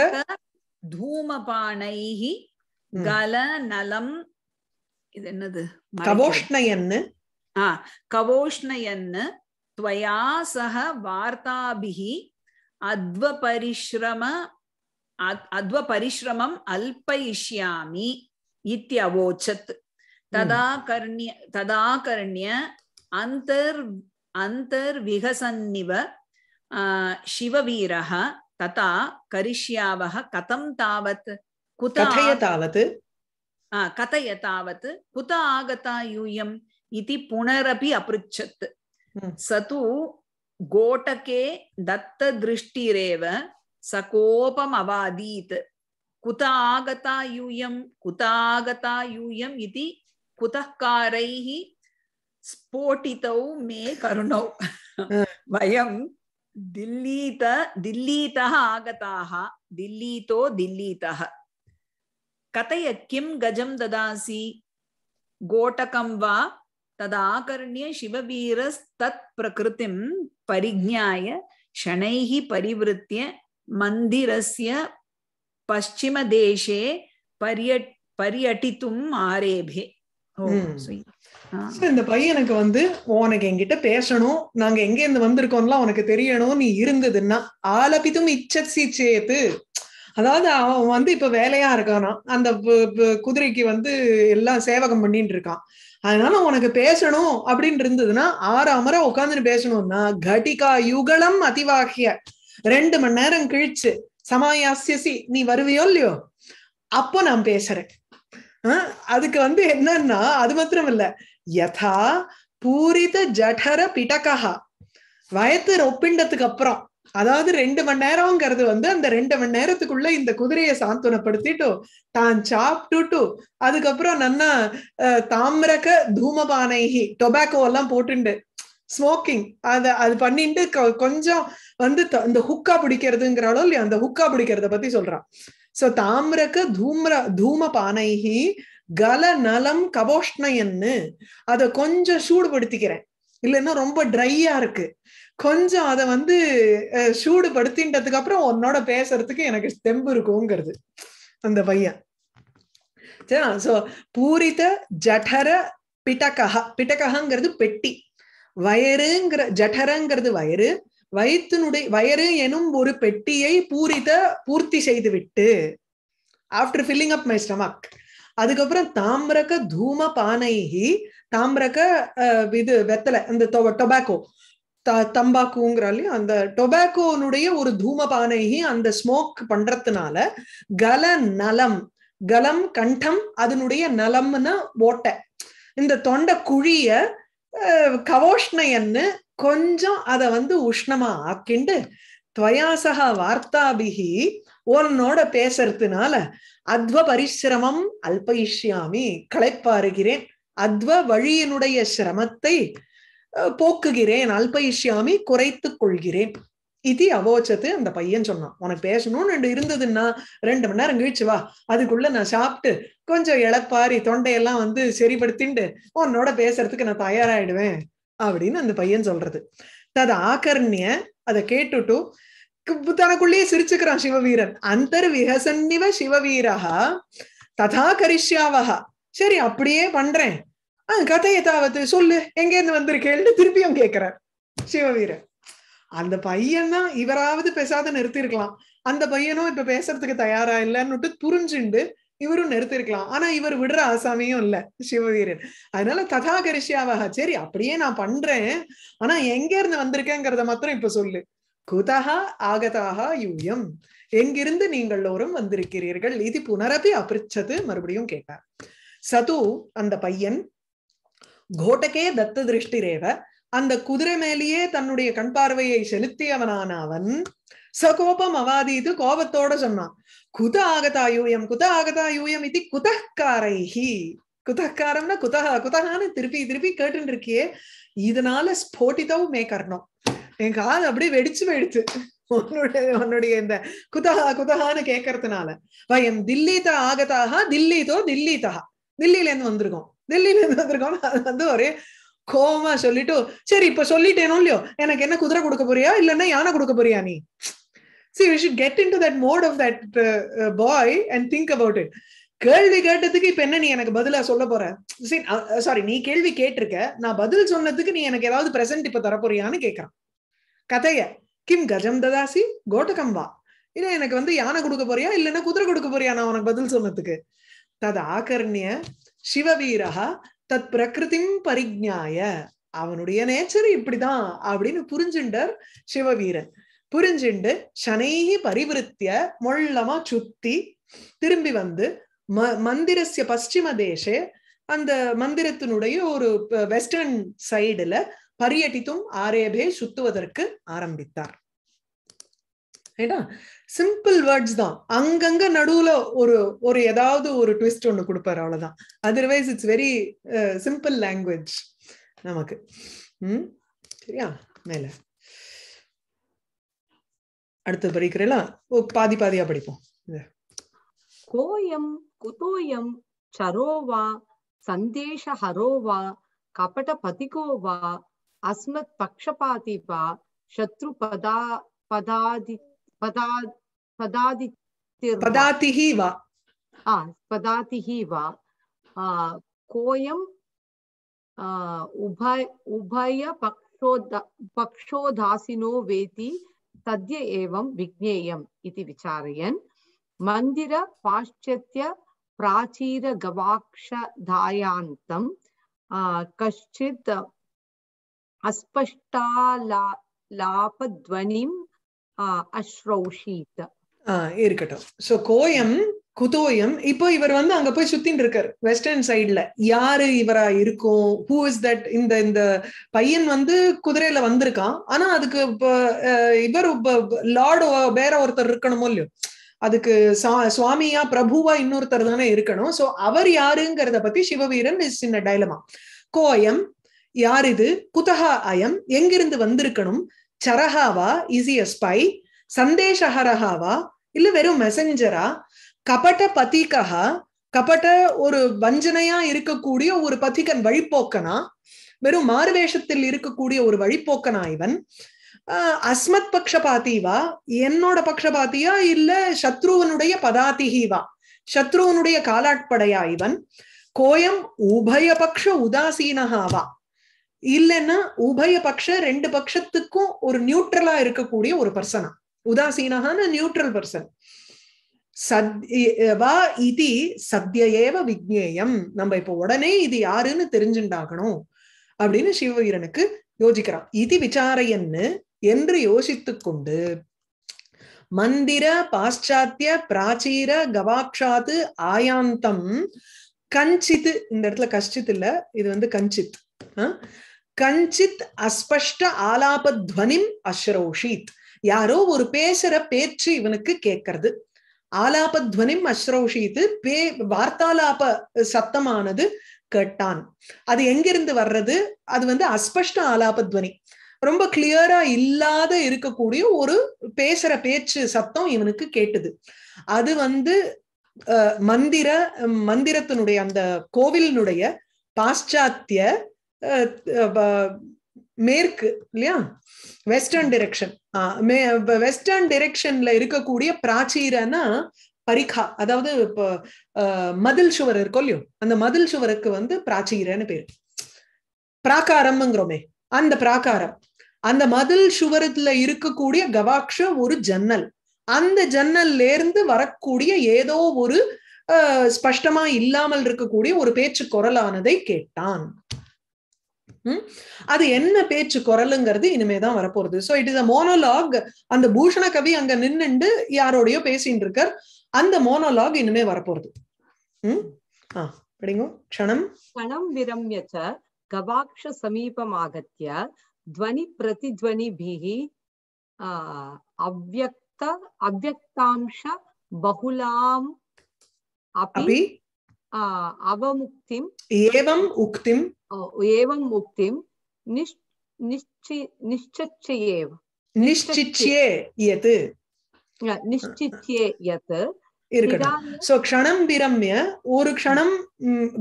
[SPEAKER 2] धूमपानैः गलनलं இது என்னது கவோஷ்ணயன்னு ஆ கவோஷ்ணயன்னு துவயா சக வார்த்தாபிகி அத்வபரிஸ்ரம அத்வபரிஸ்ரமம் அல்பயிஷ்யாமி இத்தியவோச்சத் ததா கர்ணிய ததா கர்ணிய அந்தர் அந்தர் விகசன்னிவ சிவவீரக ததா கரிஷ்யாவக கதம் தாவத் குதய தாவத் கதைய தாவது குத ஆகதா யூயம் இது புனரபி அபிருச்சத் சது கோட்டகே தத்த திருஷ்டிரேவ சகோபம் அவாதீத் குத ஆகதா யூயம் குத ஆகதா யூயம் இது குதக்காரைः ஸ்போட்டிதौ மே கருணौ வயம் दिल्लीत दिल्लीतः आगताः दिल्लीतो दिल्लीतः கதைய கிம் கஜம் ததாசி கோட்டகம் வா ததாகர்ணிய சிவவீரஸ்தத் பிரகிருத்திம் பரிஜாய ஷனைஹி பரிவிருத்திய மந்திரஸ்ய தேசே பரிய பரியட்டித்தும் ஆரேபே
[SPEAKER 1] இந்த பையனுக்கு வந்து உனக்கு எங்கிட்ட பேசணும் நாங்க எங்க இருந்து வந்திருக்கோம்லாம் உனக்கு தெரியணும் நீ இருந்ததுன்னா ஆலபிதும் இச்சசி சேத்து அதாவது அவன் வந்து இப்ப வேலையா இருக்கானா அந்த குதிரைக்கு வந்து எல்லாம் சேவகம் பண்ணிட்டு இருக்கான் அதனால உனக்கு பேசணும் அப்படின்னு இருந்ததுன்னா ஆறு அமர உட்காந்துட்டு பேசணும்னா கட்டிகா யுகலம் அதிவாகிய ரெண்டு மணி நேரம் கிழிச்சு சமாயாசியசி நீ வருவியோ இல்லையோ அப்போ நான் பேசுறேன் அதுக்கு வந்து என்னன்னா அது மாத்திரம் இல்ல யதா பூரித ஜடர பிடகா வயத்து ஒப்பிண்டத்துக்கு அப்புறம் அதாவது ரெண்டு மணி நேரம்ங்கிறது வந்து அந்த ரெண்டு மணி நேரத்துக்குள்ள இந்த குதிரையை சாந்தனப்படுத்திட்டு தான் சாப்பிட்டுட்டு அதுக்கப்புறம் நன்னா தாமிரக தூமபானைகி டொபாக்கோ எல்லாம் போட்டுண்டு ஸ்மோக்கிங் அதை அது பண்ணிட்டு கொஞ்சம் வந்து இந்த ஹுக்கா பிடிக்கிறதுங்கிறாளோ இல்லையா அந்த ஹுக்கா பிடிக்கிறத பத்தி சொல்றான் சோ தாமிரக்கு தூம்ர தூமபானைகி கல நலம் கபோஷ்ணயன்னு அதை கொஞ்சம் சூடுபடுத்திக்கிறேன் இல்லைன்னா ரொம்ப ட்ரையா இருக்கு கொஞ்சம் அதை வந்து சூடுபடுத்தின்றதுக்கு அப்புறம் உன்னோட பேசுறதுக்கு எனக்கு தெம்பு இருக்குங்கிறது அந்த பையன் சரியா சோ பூரித ஜடர பிட்டகஹ பிட்டகஹங்கிறது பெட்டி வயறுங்கிற ஜடரங்கிறது வயறு வயிற்றுனுடைய வயறு எனும் ஒரு பெட்டியை பூரித பூர்த்தி செய்து விட்டு after filling up my stomach அதுக்கப்புறம் தாமிரக தூம பானைகி தாமிரக இது வெத்தலை அந்த டொபாக்கோ த தம்பாக்குங்கிற இல்லையா அந்த டொபாக்கோனுடைய ஒரு தூமபானைகி அந்த ஸ்மோக் பண்றதுனால கல நலம் கலம் கண்டம் அதனுடைய நலம்னு ஓட்ட இந்த தொண்டை குழிய கவோஷ்ணையன்னு கொஞ்சம் அத வந்து உஷ்ணமா ஆக்கிண்டு துவயாசகா வார்த்தாபிகி உன்னோட பேசுறதுனால அத்வ பரிசிரமம் அல்பயிஷ்யாமி களைப்பாருகிறேன் அத்வ வழியினுடைய சிரமத்தை போக்குகிறேன் அல்பயிஷ்யாமி குறைத்து கொள்கிறேன் இது அவோச்சத்து அந்த பையன் சொன்னான் உனக்கு பேசணும்னு ரெண்டு இருந்ததுன்னா ரெண்டு மணி நேரம் கழிச்சு வா அதுக்குள்ள நான் சாப்பிட்டு கொஞ்சம் இழப்பாரி தொண்டையெல்லாம் வந்து சரிபடுத்திண்டு உன்னோட பேசுறதுக்கு நான் தயாராயிடுவேன் அப்படின்னு அந்த பையன் சொல்றது தது ஆகர்ணிய அதை கேட்டுட்டு தனக்குள்ளேயே சிரிச்சுக்கிறான் சிவவீரன் அந்தர் விகசன்னிவ சிவவீரா ததா கரிஷ்யாவகா சரி அப்படியே பண்றேன் கதை தாவத்து சொல்லு எங்கேருந்து வந்திருக்கேன்னு திருப்பியும் கேட்கிறார் சிவவீரன் அந்த பையன் தான் இவராவது பேசாத நிறுத்திருக்கலாம் அந்த பையனும் இப்ப பேசுறதுக்கு தயாரா இல்லைன்னுட்டு புரிஞ்சுண்டு இவரும் நிறுத்திருக்கலாம் ஆனா இவர் விடுற ஆசாமியும் இல்ல சிவவீரன் அதனால ததாகரிஷியாவாக சரி அப்படியே நான் பண்றேன் ஆனா எங்க இருந்து வந்திருக்கேங்கிறத மாத்திரம் இப்ப சொல்லு குதஹா ஆகதாக யூயம் எங்கிருந்து நீங்கள் நீங்களோரும் வந்திருக்கிறீர்கள் இது புனரபி அபிரிச்சது மறுபடியும் கேட்டார் சது அந்த பையன் கோட்டகே தத்த திருஷ்டிரேவ அந்த குதிரை மேலேயே தன்னுடைய கண் பார்வையை செலுத்தியவனான அவன் சகோபம் அவாதீது கோபத்தோட சொன்னான் குத ஆகதா யூயம் குத ஆகதா யூயம் இது குதக்காரைஹி குதக்காரம்னா குதகா குதகான்னு திருப்பி திருப்பி கேட்டு இருக்கியே இதனால ஸ்போட்டிதவும் மே கர்ணம் என் காது அப்படி வெடிச்சு வெடிச்சு உன்னுடைய இந்த குதகா குதகான்னு கேட்கறதுனால வயம் தில்லி தோ தில்லி தகா தில்லியில இருந்து வந்திருக்கோம் டெல்லியில இருந்து அது வந்து ஒரே கோவமா சொல்லிட்டு சரி இப்ப சொல்லிட்டேனோ இல்லையோ எனக்கு என்ன குதிரை கொடுக்க போறியா இல்லன்னா யானை கொடுக்க போறியா நீ see we should get into that mode of that boy and think about it கேள்வி கேட்டதுக்கு இப்ப என்ன நீ எனக்கு பதிலா சொல்ல போற சாரி uh, uh, நீ கேள்வி கேட்டிருக்க நான் பதில் சொன்னதுக்கு நீ எனக்கு ஏதாவது பிரசன்ட் இப்ப தரப்போறியான்னு கேட்கறான் கதைய கிம் கஜம் ததாசி கோட்டகம்பா இல்ல எனக்கு வந்து யானை கொடுக்க போறியா இல்லைன்னா குதிரை கொடுக்க போறியா நான் உனக்கு பதில் சொன்னதுக்கு தது ஆகர்ணிய சிவவீரகா தத் பிரகிருதிம் பரிஜாய அவனுடைய நேச்சர் இப்படிதான் அப்படின்னு புரிஞ்சுண்டர் சிவவீரன் புரிஞ்சுண்டு சனைகி பரிவிருத்திய மொள்ளமா சுத்தி திரும்பி வந்து ம மந்திரஸ்ய பசிம தேசே அந்த மந்திரத்தினுடைய ஒரு வெஸ்டர்ன் சைடுல பரியட்டித்தும் ஆரேபே சுத்துவதற்கு ஆரம்பித்தார் சிம்பிள் வேர்ட்ஸ் தான் அங்கங்க நடுவுல ஒரு ஒரு ஏதாவது ஒரு ட்விஸ்ட் ஒன்று கொடுப்பாரு அவ்வளவுதான் otherwise it's very simple language நமக்கு ம் சரியா மேல அடுத்து படிக்கிறேலாம் பாதி பாதியா படிப்போம்
[SPEAKER 3] கோயம் குதோயம் சரோவா சந்தேஷ ஹரோவா கபட பதிகோவா அஸ்மத் பக்ஷபாதிபா சத்ரு பதா பதாதி பதா पदाति पदातिः उभय उभयपक्षोद वेति तद्य एवं विज्ञेयम् इति विचारयन् प्राचीर गवाक्षधायान्तं कश्चित् अस्पष्टालापध्वनिम् अश्रौषीत्
[SPEAKER 1] இருக்கட்டும் சோ கோயம் குதோயம் இப்போ இவர் வந்து அங்க போய் சுத்தின்னு இருக்காரு வெஸ்டர்ன் சைட்ல யாரு இவரா இருக்கும் ஹூ இஸ் தட் இந்த இந்த பையன் வந்து குதிரையில வந்திருக்கான் ஆனா அதுக்கு இவர் லார்டு வேற ஒருத்தர் இருக்கணுமோ இல்லையோ அதுக்கு சுவாமியா பிரபுவா இன்னொருத்தர் தானே இருக்கணும் சோ அவர் யாருங்கிறத பத்தி சிவவீரன் இஸ் சின்ன டைலமா கோயம் யார் இது குதஹா அயம் எங்கிருந்து வந்திருக்கணும் சரஹாவா இஸ் இ ஸ்பை சந்தேஷஹரஹாவா இல்ல வெறும் மெசஞ்சரா கபட பதிகா கபட ஒரு வஞ்சனையா இருக்கக்கூடிய ஒரு பதிகன் வழிபோக்கனா வெறும் மாறுவேஷத்தில் இருக்கக்கூடிய ஒரு வழிபோக்கனா இவன் அஸ்மத் பக்ஷபாத்திவா என்னோட பக்ஷபாத்தியா இல்ல சத்ருவனுடைய பதாதிகிவா சத்ருவனுடைய காலாட்படையா இவன் கோயம் உபய பக்ஷ உதாசீனஹாவா இல்லைன்னா உபய பக்ஷ ரெண்டு பட்சத்துக்கும் ஒரு நியூட்ரலா இருக்கக்கூடிய ஒரு பர்சனா உதாசீனஹான்னு நியூட்ரல் பர்சன் சத் வா இது சத்திய விக்னேயம் நம்ம இப்போ உடனே இது யாருன்னு தெரிஞ்சுண்டாகணும் அப்படின்னு சிவவீரனுக்கு யோசிக்கிறான் இது விசாரையன்னு என்று யோசித்து கொண்டு மந்திர பாশ্சாத்திய பிராச்சீர கவாக்ஷாத்து ஆயாந்தம் கஞ்சித் இந்த இடத்துல கஷ்டித் இல்ல இது வந்து கஞ்சித் கஞ்சித் அஸ்பஷ்ட ஆலாபத்வனிம் அஸ்ரோஷித் யாரோ ஒரு பேசுற பேச்சு இவனுக்கு கேட்கறது ஆலாபத்வனிம் அஸ்ரோஷித்து பே வார்த்தாலாப சத்தமானது கேட்டான் அது எங்கிருந்து வர்றது அது வந்து அஸ்பஷ்ட ஆலாபத்வனி ரொம்ப கிளியரா இல்லாத இருக்கக்கூடிய ஒரு பேசுற பேச்சு சத்தம் இவனுக்கு கேட்டுது அது வந்து மந்திர மந்திரத்தினுடைய அந்த கோவிலினுடைய பாশ্சாத்திய மேற்கு இல்லையா வெஸ்டர்ன் டிரெக்ஷன் வெஸ்டர்ன் டிரெக்ஷன்ல இருக்கக்கூடிய பிராச்சீரனா பரிகா அதாவது இப்போ மதில் சுவர் இருக்கும் இல்லையோ அந்த மதில் சுவருக்கு வந்து பிராச்சீரன்னு பேரு பிராகாரம்ங்கிறோமே அந்த பிராகாரம் அந்த மதில் சுவரத்துல இருக்கக்கூடிய கவாக்ஷ ஒரு ஜன்னல் அந்த ஜன்னல்ல இருந்து வரக்கூடிய ஏதோ ஒரு ஸ்பஷ்டமா இல்லாமல் இருக்கக்கூடிய ஒரு பேச்சு குரலானதை கேட்டான் அது என்ன பேச்சு குரலுங்கிறது இனிமேதான் வரப்போறது so it is a monologue அந்த பூஷண கவி அங்க நின்னுண்டு யாரோடையோ பேசின்னு இருக்கார் அந்த மோனோலாக் இனிமே வரப்போறது உம் க்ஷணம்
[SPEAKER 3] கவாக்ஷ சமீபம் துவனி பகுலாம் அப்படி அவமுக்திம்
[SPEAKER 1] ஏவம் உக்திம்
[SPEAKER 3] ஏவம் உக்திம் நிஷ்டிச்சேவ
[SPEAKER 1] நிஷ்டிச்சே யத் நிஷ்டிச்சே யத் இருக்கட்டும் சோ க்ஷணம் விரம்ய ஒரு க்ஷணம்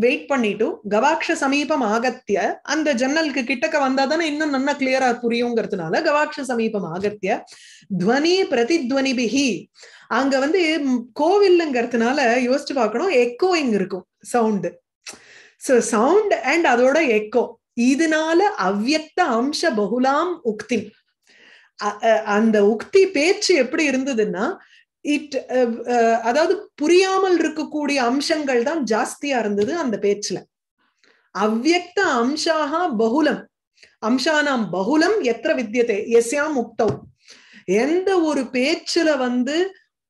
[SPEAKER 1] வெயிட் பண்ணிட்டு கவாக்ஷ சமீபம் ஆகத்திய அந்த ஜன்னலுக்கு கிட்டக்க வந்தா தானே இன்னும் நல்லா கிளியரா புரியுங்கிறதுனால கவாக்ஷ சமீபம் ஆகத்திய துவனி பிரதித்வனிபிகி அங்க வந்து கோவில்ங்கிறதுனால யோசிச்சு பார்க்கணும் எக்கோயிங் இருக்கும் சவுண்டு ஸோ சவுண்ட் அண்ட் அதோட எக்கோ இதனால அவ்வக்த அம்ச பகுலாம் உக்தி அந்த உக்தி பேச்சு எப்படி இருந்ததுன்னா இட் அதாவது புரியாமல் இருக்கக்கூடிய அம்சங்கள் தான் ஜாஸ்தியா இருந்தது அந்த பேச்சுல அவ்வக்த அம்சாக பகுலம் அம்சானாம் பகுலம் எத்தனை வித்தியத்தை எஸ்யாம் உக்தவ் எந்த ஒரு பேச்சுல வந்து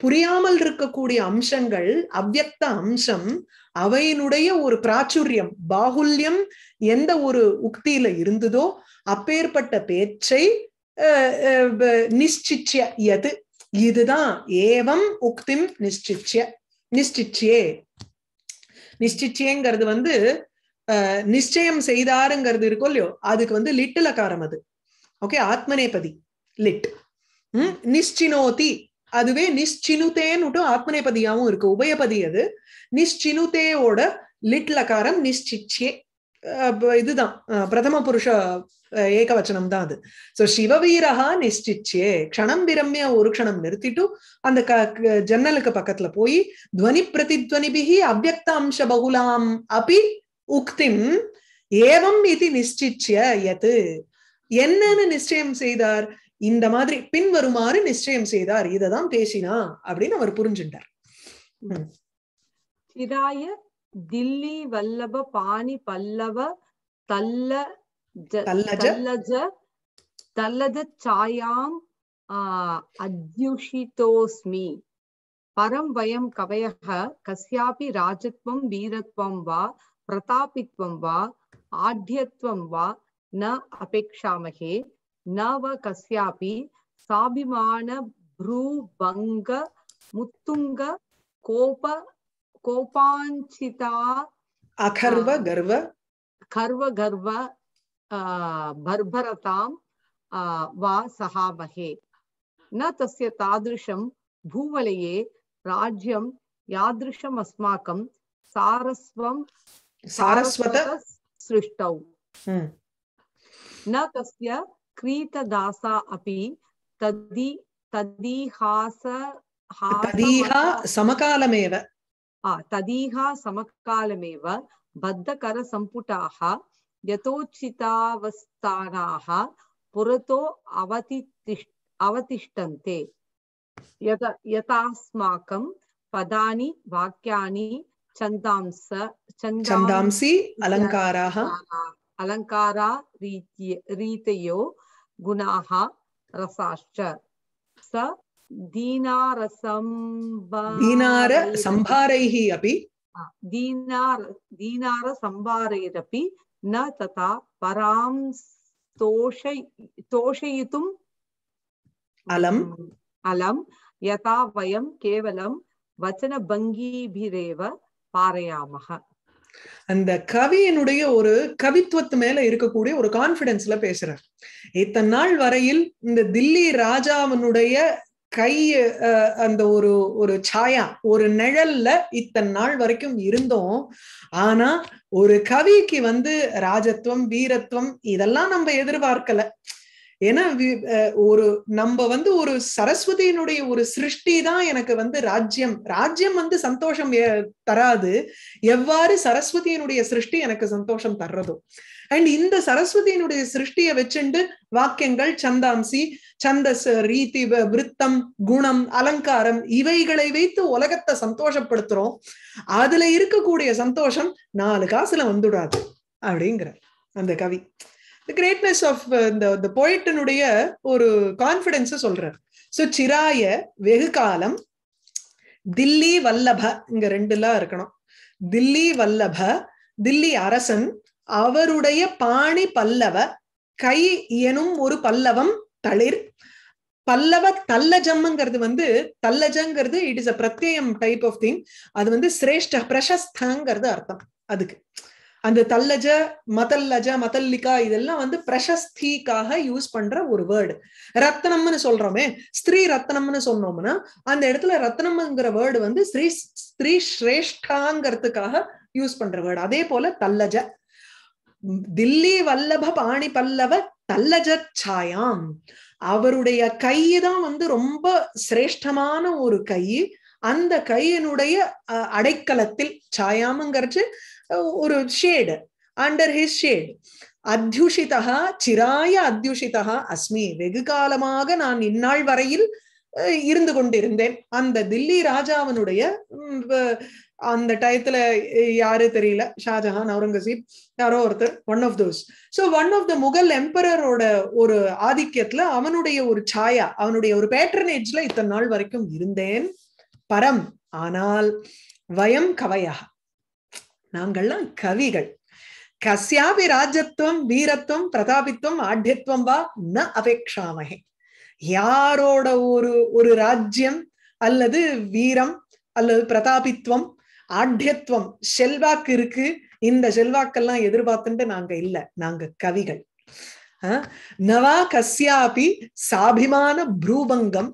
[SPEAKER 1] புரியாமல் இருக்கக்கூடிய அம்சங்கள் அவ்வக்த அம்சம் அவையினுடைய ஒரு பிராச்சுரியம் பாகுல்யம் எந்த ஒரு உக்தியில இருந்ததோ அப்பேற்பட்ட பேச்சை நிச்சிச்சிய எது இதுதான் ஏவம் உக்திம் நிச்சிச்சிய நிச்சிச்சியே நிச்சிச்சியங்கிறது வந்து நிச்சயம் செய்தாருங்கிறது இருக்கும் இல்லையோ அதுக்கு வந்து லிட்டுல காரம் அது ஓகே ஆத்மநேபதி லிட் நிச்சினோதி அதுவே நிஷ்சினுதேன்னுட்டு ஆத்மநேபதியாவும் இருக்கு உபயபதி அது நிஷ்சினுதேவோட லிட்ல காரம் நிஷ்சிச்சே இதுதான் பிரதம புருஷ ஏகவச்சனம் தான் அது சோ சிவவீரகா நிஷ்டிச்சே க்ஷணம் விரம்மிய ஒரு க்ஷணம் நிறுத்திட்டு அந்த க ஜன்னலுக்கு பக்கத்துல போய் துவனி பிரதித்வனிபிகி அவ்வக்தாம்ச பகுலாம் அபி உக்திம் ஏவம் இது நிஷ்டிச்சிய எது என்னன்னு நிச்சயம் செய்தார் இந்த மாதிரி பின்வருமாறு நிச்சயம் செய்தார் தான் பேசினா அப்படின்னு அவர் புரிஞ்சுட்டார்
[SPEAKER 3] சிராய தில்லி வல்லப பாணி பல்லவ தல்ல தல்லஜ தல்லஜ சாயாம் அத்யுஷிதோஸ்மி பரம் வயம் கவயக கசியாபி ராஜத்வம் வீரத்வம் வா பிரதாபித்வம் வா ஆட்யத்வம் வா ந அபேக்ஷாமகே नव कस्यापि साभिमान भ्रूभङ्ग मुत्तुङ्ग कोप
[SPEAKER 1] अखर्व गर्व
[SPEAKER 3] खर्व गर्व वा सहामहे न तस्य तादृशं भूवलये राज्यं यादृशम् अस्माकं सारस्वं सारस्वत सृष्टौ हम्म। न तस्य क्रीतदासा अपि तदि तदीहास
[SPEAKER 1] तदीहा समकालमेव
[SPEAKER 3] तदीहा समकालमेव बद्धकरसम्पुटाः यथोचितावस्थानाः पुरतो अवतिष्ठ अवतिष्ठन्ते यत यथास्माकं पदानि वाक्यानि छन्दांस छन्दांसि अलङ्काराः अलङ्कारा रीत्य रीतयो गुणाः रसाश्च स दीनारसं दीनार सम्भारैः अपि दीनार दीनारसम्भारैरपि न तथा परां तोषय तोषयितुम् अलम् अलं यथा वयं केवलं वचनभङ्गीभिरेव पारयामः
[SPEAKER 1] அந்த கவியினுடைய ஒரு கவித்துவத்து மேல இருக்கக்கூடிய ஒரு கான்பிடன்ஸ்ல பேசுறார் இத்தனை நாள் வரையில் இந்த தில்லி ராஜாவினுடைய கை அந்த ஒரு ஒரு சாயா ஒரு நிழல்ல இத்தனை நாள் வரைக்கும் இருந்தோம் ஆனா ஒரு கவிக்கு வந்து ராஜத்துவம் வீரத்துவம் இதெல்லாம் நம்ம எதிர்பார்க்கல ஏன்னா ஒரு நம்ம வந்து ஒரு சரஸ்வதியினுடைய ஒரு சிருஷ்டி தான் எனக்கு வந்து ராஜ்யம் ராஜ்யம் வந்து சந்தோஷம் தராது எவ்வாறு சரஸ்வதியினுடைய சிருஷ்டி எனக்கு சந்தோஷம் தர்றதோ அண்ட் இந்த சரஸ்வதியினுடைய சிருஷ்டியை வச்சுண்டு வாக்கியங்கள் சந்தாம்சி சந்தஸ் ரீதி விருத்தம் குணம் அலங்காரம் இவைகளை வைத்து உலகத்தை சந்தோஷப்படுத்துறோம் அதுல இருக்கக்கூடிய சந்தோஷம் நாலு காசுல வந்துடாது அப்படிங்கிற அந்த கவி த கிரேட்னஸ் ஆஃப் இந்த இந்த போயிட்டனுடைய ஒரு கான்ஃபிடென்ஸை சொல்றார் ஸோ சிராய வெகு காலம் தில்லி வல்லப இங்க ரெண்டுலாம் இருக்கணும் தில்லி வல்லப தில்லி அரசன் அவருடைய பாணி பல்லவ கை எனும் ஒரு பல்லவம் தளிர் பல்லவ தல்லஜம்ங்கிறது வந்து தல்லஜங்கிறது இட் இஸ் அ பிரத்யம் டைப் ஆஃப் திங் அது வந்து சிரேஷ்ட பிரசஸ்தங்கிறது அர்த்தம் அதுக்கு அந்த தல்லஜ மதல்லஜ மதல்லிகா இதெல்லாம் வந்து பிரசஸ்திக்காக யூஸ் பண்ற ஒரு வேர்டு ரத்னம்னு சொல்றோமே ஸ்திரீ ரத்னம்னு சொன்னோம்னா அந்த இடத்துல ரத்னம்ங்கிற வேர்டு வந்து ஸ்ரீ ஸ்திரீ ஸ்ரேஷ்டாங்கிறதுக்காக யூஸ் பண்ற வேர்டு அதே போல தல்லஜ தில்லி வல்லப பாணி பல்லவ தல்லஜ சாயாம் அவருடைய கையை தான் வந்து ரொம்ப சிரேஷ்டமான ஒரு கை அந்த கையினுடைய அடைக்கலத்தில் சாயாமங்கிறது ஒரு ஷேடு அண்டர் ஹிஸ் ஷேடு அத்யூஷிதா சிராய அத்யூஷிதா அஸ்மி வெகு காலமாக நான் இந்நாள் வரையில் இருந்து கொண்டிருந்தேன் அந்த தில்லி ராஜாவனுடைய அந்த டயத்துல யாரு தெரியல ஷாஜஹான் அவுரங்கசீப் யாரோ ஒருத்தர் one of those so one of the Mughal எம்பரரோட ஒரு ஆதிக்கத்துல அவனுடைய ஒரு சாயா அவனுடைய ஒரு பேட்டர்னேஜ்ல இத்தனை நாள் வரைக்கும் இருந்தேன் பரம் ஆனால் வயம் கவையாக நாங்கள்லாம் கவிகள் கசியாபி ராஜத்துவம் வீரத்துவம் பிரதாபித்துவம் ஆட்யத்துவம் வா ந அபேக்ஷாமகே யாரோட ஒரு ஒரு ராஜ்யம் அல்லது வீரம் அல்லது பிரதாபித்துவம் ஆட்யத்துவம் செல்வாக்கு இருக்கு இந்த செல்வாக்கெல்லாம் எதிர்பார்த்துட்டு நாங்க இல்ல நாங்க கவிகள் நவா கஸ்யாபி சாபிமான புரூபங்கம்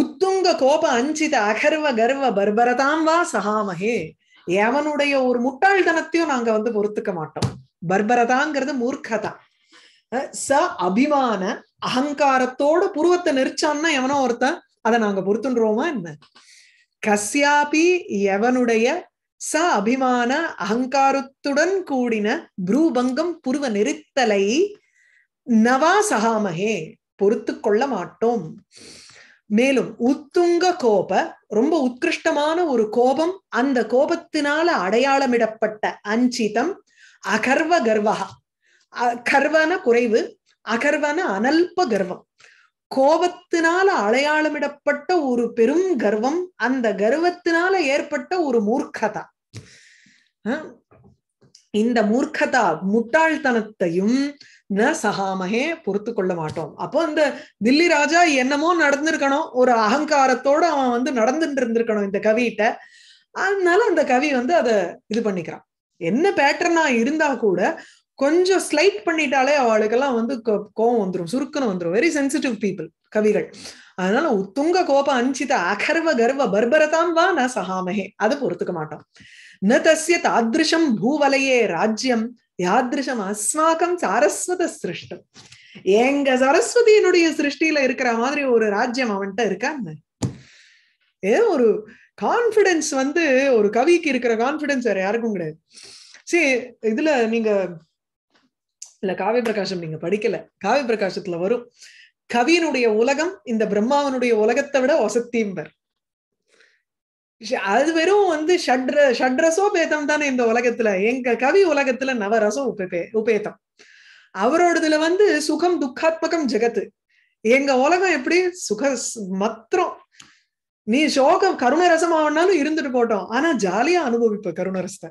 [SPEAKER 1] உத்துங்க கோப அஞ்சித அகர்வ கர்வ பர்பரதாம் வா சகாமகே எவனுடைய ஒரு முட்டாள்தனத்தையும் நாங்க வந்து பொறுத்துக்க மாட்டோம் பர்பரதாங்கிறது மூர்க்கதா ச அபிமான அகங்காரத்தோட புருவத்தை நெரிச்சான்னா எவனோ ஒருத்தன் அதை நாங்க பொறுத்துன்றோமா என்ன கஸ்யாபி எவனுடைய ச அபிமான அகங்காரத்துடன் கூடின புருபங்கம் புருவ நெரித்தலை நவா சகாமகே பொறுத்து கொள்ள மாட்டோம் மேலும் உத்துங்க கோப ரொம்ப உத்கிருஷ்டமான ஒரு கோபம் அந்த கோபத்தினால அடையாளமிடப்பட்ட அஞ்சிதம் அகர்வ கர்வா கர்வன குறைவு அகர்வன அனல்ப கர்வம் கோபத்தினால அடையாளமிடப்பட்ட ஒரு பெரும் கர்வம் அந்த கர்வத்தினால ஏற்பட்ட ஒரு மூர்க்கதா இந்த மூர்க்கதா முட்டாள்தனத்தையும் ந சகாமகே பொறுத்து கொள்ள மாட்டோம் அப்போ அந்த தில்லி ராஜா என்னமோ நடந்திருக்கணும் ஒரு அகங்காரத்தோட அவன் வந்து நடந்துட்டு இருந்திருக்கணும் இந்த கவிகிட்ட அதனால அந்த கவி வந்து அதை இது பண்ணிக்கிறான் என்ன பேட்டர்னா இருந்தா கூட கொஞ்சம் ஸ்லைட் பண்ணிட்டாலே அவளுக்கெல்லாம் வந்து கோபம் வந்துடும் சுருக்கணும் வந்துடும் வெரி சென்சிட்டிவ் பீப்புள் கவிகள் அதனால உத்துங்க கோபம் அஞ்சித அகர்வ கர்வ பர்பரதாம் வா ந சகாமகே அதை பொறுத்துக்க மாட்டோம் ந தசிய தாதிருஷம் பூவலையே ராஜ்யம் யாதிருஷம் அஸ்மாக்கம் சரஸ்வத சிருஷ்டம் எங்க சரஸ்வதியினுடைய சிருஷ்டியில இருக்கிற மாதிரி ஒரு ராஜ்யம் அவன்கிட்ட இருக்கான்னு ஏ ஒரு கான்பிடன்ஸ் வந்து ஒரு கவிக்கு இருக்கிற கான்பிடன்ஸ் வேற யாருக்கும் கிடையாது சரி இதுல நீங்க இல்ல காவிய பிரகாசம் நீங்க படிக்கல காவிய பிரகாசத்துல வரும் கவியினுடைய உலகம் இந்த பிரம்மாவனுடைய உலகத்தை விட ஒசத்தீம்பர் அது வெறும் வந்து ஷட்ர ஷட்ரசோபேதம் தானே இந்த உலகத்துல எங்க கவி உலகத்துல நவரசம் உபே உபேதம் அவரோடதுல வந்து சுகம் துக்காத்மகம் ஜெகத்து எங்க உலகம் எப்படி சுக மத்திரம் நீ சோகம் கருணரசம் ஆகணும்னாலும் இருந்துட்டு போட்டோம் ஆனா ஜாலியா அனுபவிப்ப கருணரசத்தை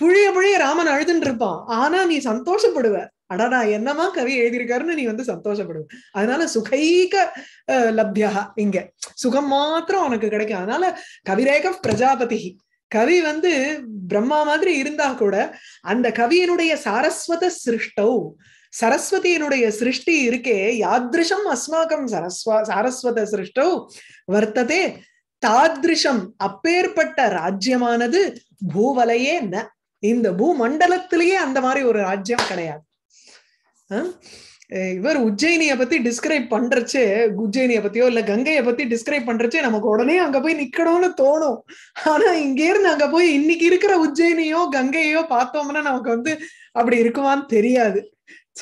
[SPEAKER 1] புழிய புழிய ராமன் அழுதுன்னு இருப்பான் ஆனா நீ சந்தோஷப்படுவ அடாடா என்னமா கவி எழுதியிருக்காருன்னு நீ வந்து சந்தோஷப்படுவ அதனால சுகைக லப்தியா இங்க சுகம் மாத்திரம் உனக்கு கிடைக்கும் அதனால கவிரேக பிரஜாபதி கவி வந்து பிரம்மா மாதிரி இருந்தா கூட அந்த கவியினுடைய சாரஸ்வத சிருஷ்டௌ சரஸ்வதியினுடைய சிருஷ்டி இருக்கே யாதிருஷம் அஸ்மாக்கம் சரஸ்வ சாரஸ்வத சிருஷ்டௌ வர்த்ததே தாதிருஷம் அப்பேற்பட்ட ராஜ்யமானது பூவலையே ந இந்த பூமண்டலத்திலேயே அந்த மாதிரி ஒரு ராஜ்யம் கிடையாது இவர் உஜ்ஜயினிய பத்தி டிஸ்கிரைப் பண்றச்சே உஜ்ஜயினிய பத்தியோ இல்ல கங்கைய பத்தி டிஸ்கிரைப் பண்றச்சே நமக்கு உடனே அங்க போய் நிக்கணும்னு தோணும் ஆனா இங்க இருந்து அங்க போய் இன்னைக்கு இருக்கிற உஜ்ஜயினியோ கங்கையோ பார்த்தோம்னா நமக்கு வந்து அப்படி இருக்குமான்னு தெரியாது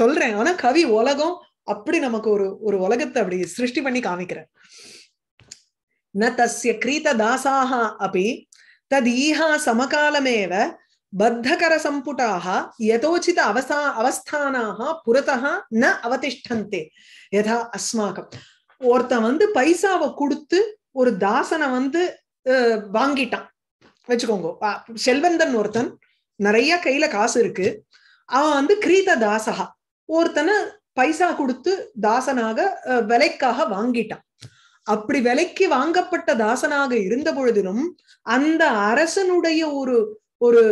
[SPEAKER 1] சொல்றேன் ஆனா கவி உலகம் அப்படி நமக்கு ஒரு ஒரு உலகத்தை அப்படி சிருஷ்டி பண்ணி காமிக்கிறேன் ந தஸ்ய கிரீத தாசாக அப்படி ததீஹா சமகாலமேவ बद्धकरसम्पुटाः यथोचित अवसा அவஸ்தானாக புறத்தः न அவதிஷ்டந்தே யதா அஸ்மாக்கம் ஒருத்தன் வந்து பைசாவை கொடுத்து ஒரு தாசனை வந்து வாங்கிட்டான் வச்சுக்கோங்க செல்வந்தன் ஒருத்தன் நிறைய கையில காசு இருக்கு அவன் வந்து கிரீத தாசகா ஒருத்தனை பைசா கொடுத்து தாசனாக விலைக்காக வாங்கிட்டான் அப்படி விலைக்கு வாங்கப்பட்ட தாசனாக இருந்த பொழுதிலும் அந்த அரசனுடைய ஒரு ஒரு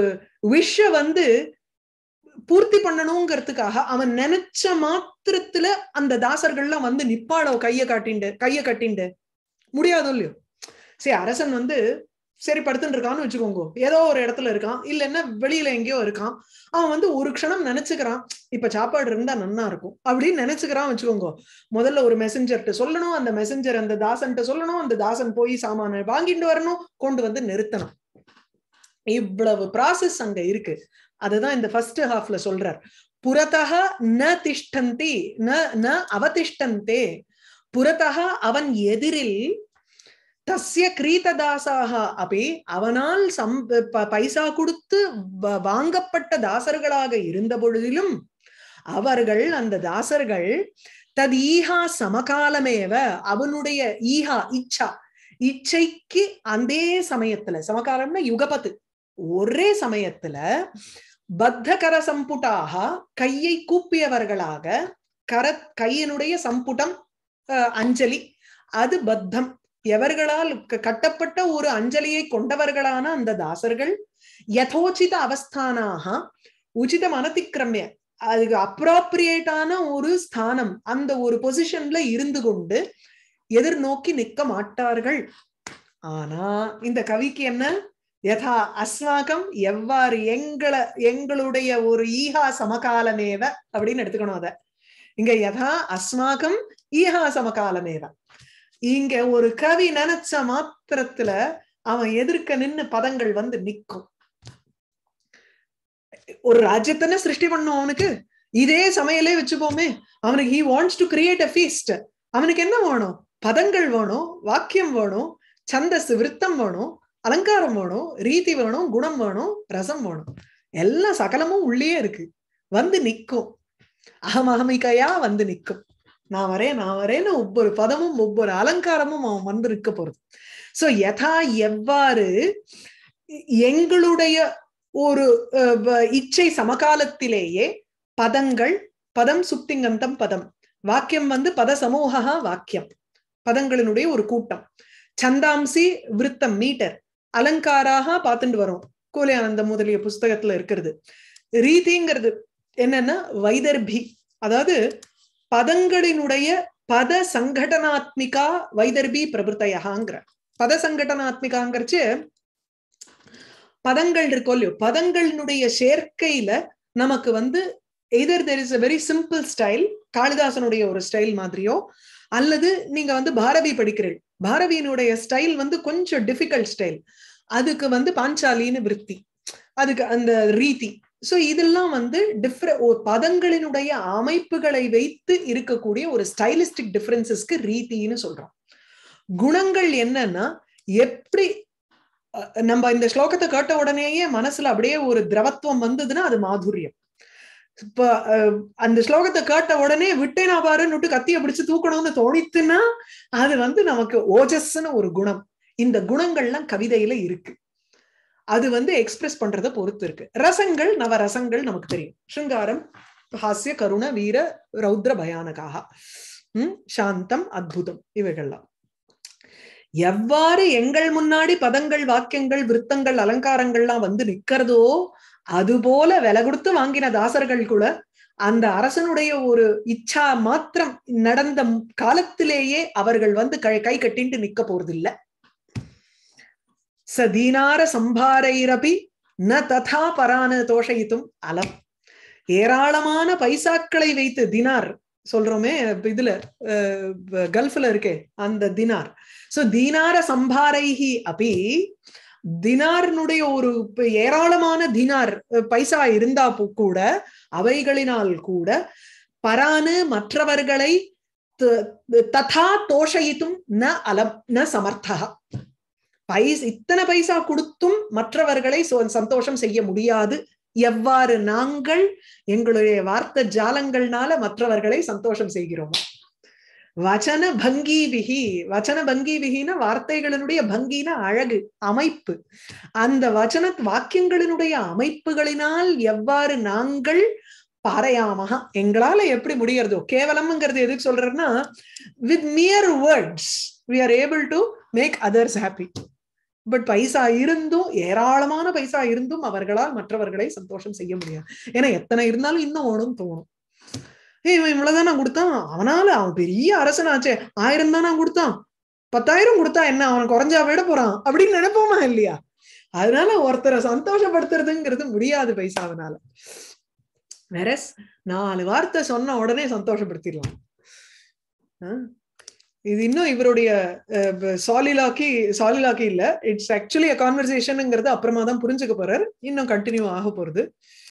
[SPEAKER 1] விஷ வந்து பூர்த்தி பண்ணணுங்கிறதுக்காக அவன் நினைச்ச மாத்திரத்துல அந்த தாசர்கள்லாம் வந்து நிப்பாளோ கைய காட்டிண்டு கைய கட்டிண்டு முடியாதோ இல்லையோ சரி அரசன் வந்து சரி படுத்துட்டு இருக்கான்னு வச்சுக்கோங்க ஏதோ ஒரு இடத்துல இருக்கான் இல்லைன்னா வெளியில எங்கேயோ இருக்கான் அவன் வந்து ஒரு க்ஷணம் நினைச்சுக்கிறான் இப்ப சாப்பாடு இருந்தா நன்னா இருக்கும் அப்படின்னு நினைச்சுக்கிறான் வச்சுக்கோங்க முதல்ல ஒரு மெசஞ்சர்கிட்ட சொல்லணும் அந்த மெசஞ்சர் அந்த தாசன்ட்ட சொல்லணும் அந்த தாசன் போய் சாமான வாங்கிட்டு வரணும் கொண்டு வந்து நிறுத்தணும் இவ்வளவு ப்ராசஸ் அங்க இருக்கு அதுதான் இந்த ஃபர்ஸ்ட் ஹாஃப்ல சொல்றார் புறத்தக ந திஷ்டந்தி ந ந அவதிஷ்டந்தே புறத்தக அவன் எதிரில் தஸ்ய கிரீததாசாக அப்படி அவனால் சம் பைசா கொடுத்து வாங்கப்பட்ட தாசர்களாக இருந்த பொழுதிலும் அவர்கள் அந்த தாசர்கள் தத் ஈஹா சமகாலமேவ அவனுடைய ஈஹா இச்சா இச்சைக்கு அதே சமயத்துல சமகாலம்னா யுகபத்து ஒரே சமயத்துல பத்தகர சம்புட்டாக கையை கூப்பியவர்களாக கர கையினுடைய சம்புட்டம் அஞ்சலி அது பத்தம் எவர்களால் கட்டப்பட்ட ஒரு அஞ்சலியை கொண்டவர்களான அந்த தாசர்கள் யதோச்சித அவஸ்தானாக உச்சிதம் அனதிக்கிரமிய அதுக்கு அப்ராப்ரியேட்டான ஒரு ஸ்தானம் அந்த ஒரு பொசிஷன்ல இருந்து கொண்டு எதிர்நோக்கி நிற்க மாட்டார்கள் ஆனா இந்த கவிக்கு என்ன யதா அஸ்மாக்கம் எவ்வாறு எங்களை எங்களுடைய ஒரு ஈஹா சமகாலமேவ அப்படின்னு எடுத்துக்கணும் அத இங்க யதா அஸ்மாக்கம் ஈஹா சமகாலமேவ இங்க ஒரு கவி நினைச்ச மாத்திரத்துல அவன் எதிர்க்க நின்னு பதங்கள் வந்து நிக்கும் ஒரு ராஜ்யத்தனை சிருஷ்டி பண்ணும் அவனுக்கு இதே சமையலே வச்சுப்போமே அவனுக்கு he wants to create a feast அவனுக்கு என்ன வேணும் பதங்கள் வேணும் வாக்கியம் வேணும் சந்தஸ் விருத்தம் வேணும் அலங்காரம் வேணும் ரீதி வேணும் குணம் வேணும் ரசம் வேணும் எல்லா சகலமும் உள்ளேயே இருக்கு வந்து நிற்கும் அகமகமிக்கையா வந்து நிற்கும் நான் வரேன் நான் வரேன்னு ஒவ்வொரு பதமும் ஒவ்வொரு அலங்காரமும் அவன் வந்து இருக்க போறது சோ யதா எவ்வாறு எங்களுடைய ஒரு இச்சை சமகாலத்திலேயே பதங்கள் பதம் சுத்திங்கந்தம் பதம் வாக்கியம் வந்து பத சமூக வாக்கியம் பதங்களினுடைய ஒரு கூட்டம் சந்தாம்சி விருத்தம் மீட்டர் அலங்காராக பார்த்துட்டு வரோம் கூலியானந்த முதலிய புஸ்தகத்துல இருக்கிறது ரீதிங்கிறது என்னன்னா வைதர்பி அதாவது பதங்களினுடைய பத சங்கடனாத்மிகா வைதர்பி பிரபுத்தையாங்கிற பத சங்கடனாத்மிகாங்கிறச்சு பதங்கள் இருக்கோ இல்லையோ பதங்களினுடைய சேர்க்கையில நமக்கு வந்து either there is a very simple style காளிதாசனுடைய ஒரு ஸ்டைல் மாதிரியோ அல்லது நீங்க வந்து பாரதி படிக்கிறீள் பாரதியினுடைய ஸ்டைல் வந்து கொஞ்சம் டிஃபிகல்ட் ஸ்டைல் அதுக்கு வந்து பாஞ்சாலின்னு விற்பி அதுக்கு அந்த ரீதி ஸோ இதெல்லாம் வந்து டிஃப்ர பதங்களினுடைய அமைப்புகளை வைத்து இருக்கக்கூடிய ஒரு ஸ்டைலிஸ்டிக் டிஃபரன்சஸ்க்கு ரீதின்னு சொல்றோம் குணங்கள் என்னன்னா எப்படி நம்ம இந்த ஸ்லோகத்தை கேட்ட உடனேயே மனசுல அப்படியே ஒரு திரவத்துவம் வந்ததுன்னா அது மாதுரியம் இப்ப அந்த ஸ்லோகத்தை கேட்ட உடனே விட்டேனா பாருன்னு கத்திய பிடிச்சு தூக்கணும்னு தோணித்துன்னா அது வந்து நமக்கு ஓஜஸ்ன்னு ஒரு குணம் இந்த குணங்கள்லாம் கவிதையில இருக்கு அது வந்து எக்ஸ்பிரஸ் பண்றத பொறுத்து இருக்கு ரசங்கள் நவ ரசங்கள் நமக்கு தெரியும் ஸ்ருங்காரம் ஹாஸ்ய கருண வீர ரௌத்ர பயானகாக உம் சாந்தம் அத்புதம் இவைகள்லாம் எவ்வாறு எங்கள் முன்னாடி பதங்கள் வாக்கியங்கள் விருத்தங்கள் அலங்காரங்கள்லாம் வந்து நிக்கிறதோ அதுபோல விலை கொடுத்து வாங்கின தாசர்கள் கூட அந்த அரசனுடைய ஒரு இச்சா மாத்திரம் நடந்த காலத்திலேயே அவர்கள் வந்து கை கட்டின்ட்டு நிக்க போறதில்ல ச தீனார சம்பாரைரபி ந ததா பரான தோஷயித்தும் அலம் ஏராளமான பைசாக்களை வைத்து தினார் சொல்றோமே இதுல கல்ஃப்ல இருக்கே அந்த தினார் சோ தீனார சம்பாரைஹி அப்படி தினார்னுடைய ஒரு ஏராளமான தினார் பைசா இருந்தா கூட அவைகளினால் கூட பரானு மற்றவர்களை ததா தோஷயித்தும் ந அலம் ந சமர்த்தகா பைஸ் இத்தனை பைசா கொடுத்தும் மற்றவர்களை சந்தோஷம் செய்ய முடியாது எவ்வாறு நாங்கள் எங்களுடைய வார்த்தை ஜாலங்கள்னால மற்றவர்களை சந்தோஷம் செய்கிறோமோ வச்சன பங்கி விகி வச்சன பங்கி பங்கிபிகின வார்த்தைகளினுடைய பங்கின அழகு அமைப்பு அந்த வச்சன வாக்கியங்களினுடைய அமைப்புகளினால் எவ்வாறு நாங்கள் பாறையாமகா எங்களால எப்படி முடியறதோ கேவலம்ங்கிறது எதுக்கு சொல்றேன்னா with mere words we are able to make others happy but பைசா இருந்தும் ஏராளமான பைசா இருந்தும் அவர்களால் மற்றவர்களை சந்தோஷம் செய்ய முடியாது ஏன்னா எத்தனை இருந்தாலும் இன்னும் ஓணும் தோணும் ஏய் இவன் இவ்வளவுதான் நான் கொடுத்தான் அவனால அவன் பெரிய அரசனாச்சே ஆயிரம் தானா கொடுத்தான் பத்தாயிரம் கொடுத்தா என்ன அவன் குறைஞ்சா விட போறான் அப்படின்னு நினைப்போமா இல்லையா அதனால ஒருத்தரை சந்தோஷப்படுத்துறதுங்கிறது முடியாது பைசாவனால வேற நாலு வார்த்தை சொன்ன உடனே சந்தோஷப்படுத்திடலாம் இது இன்னும் இவருடைய சாலிலாக்கி சாலிலாக்கி இல்ல இட்ஸ் ஆக்சுவலி அ கான்வர்சேஷனுங்கிறது அப்புறமா தான் புரிஞ்சுக்க போறாரு இன்னும் கண்டினியூ ஆக போறது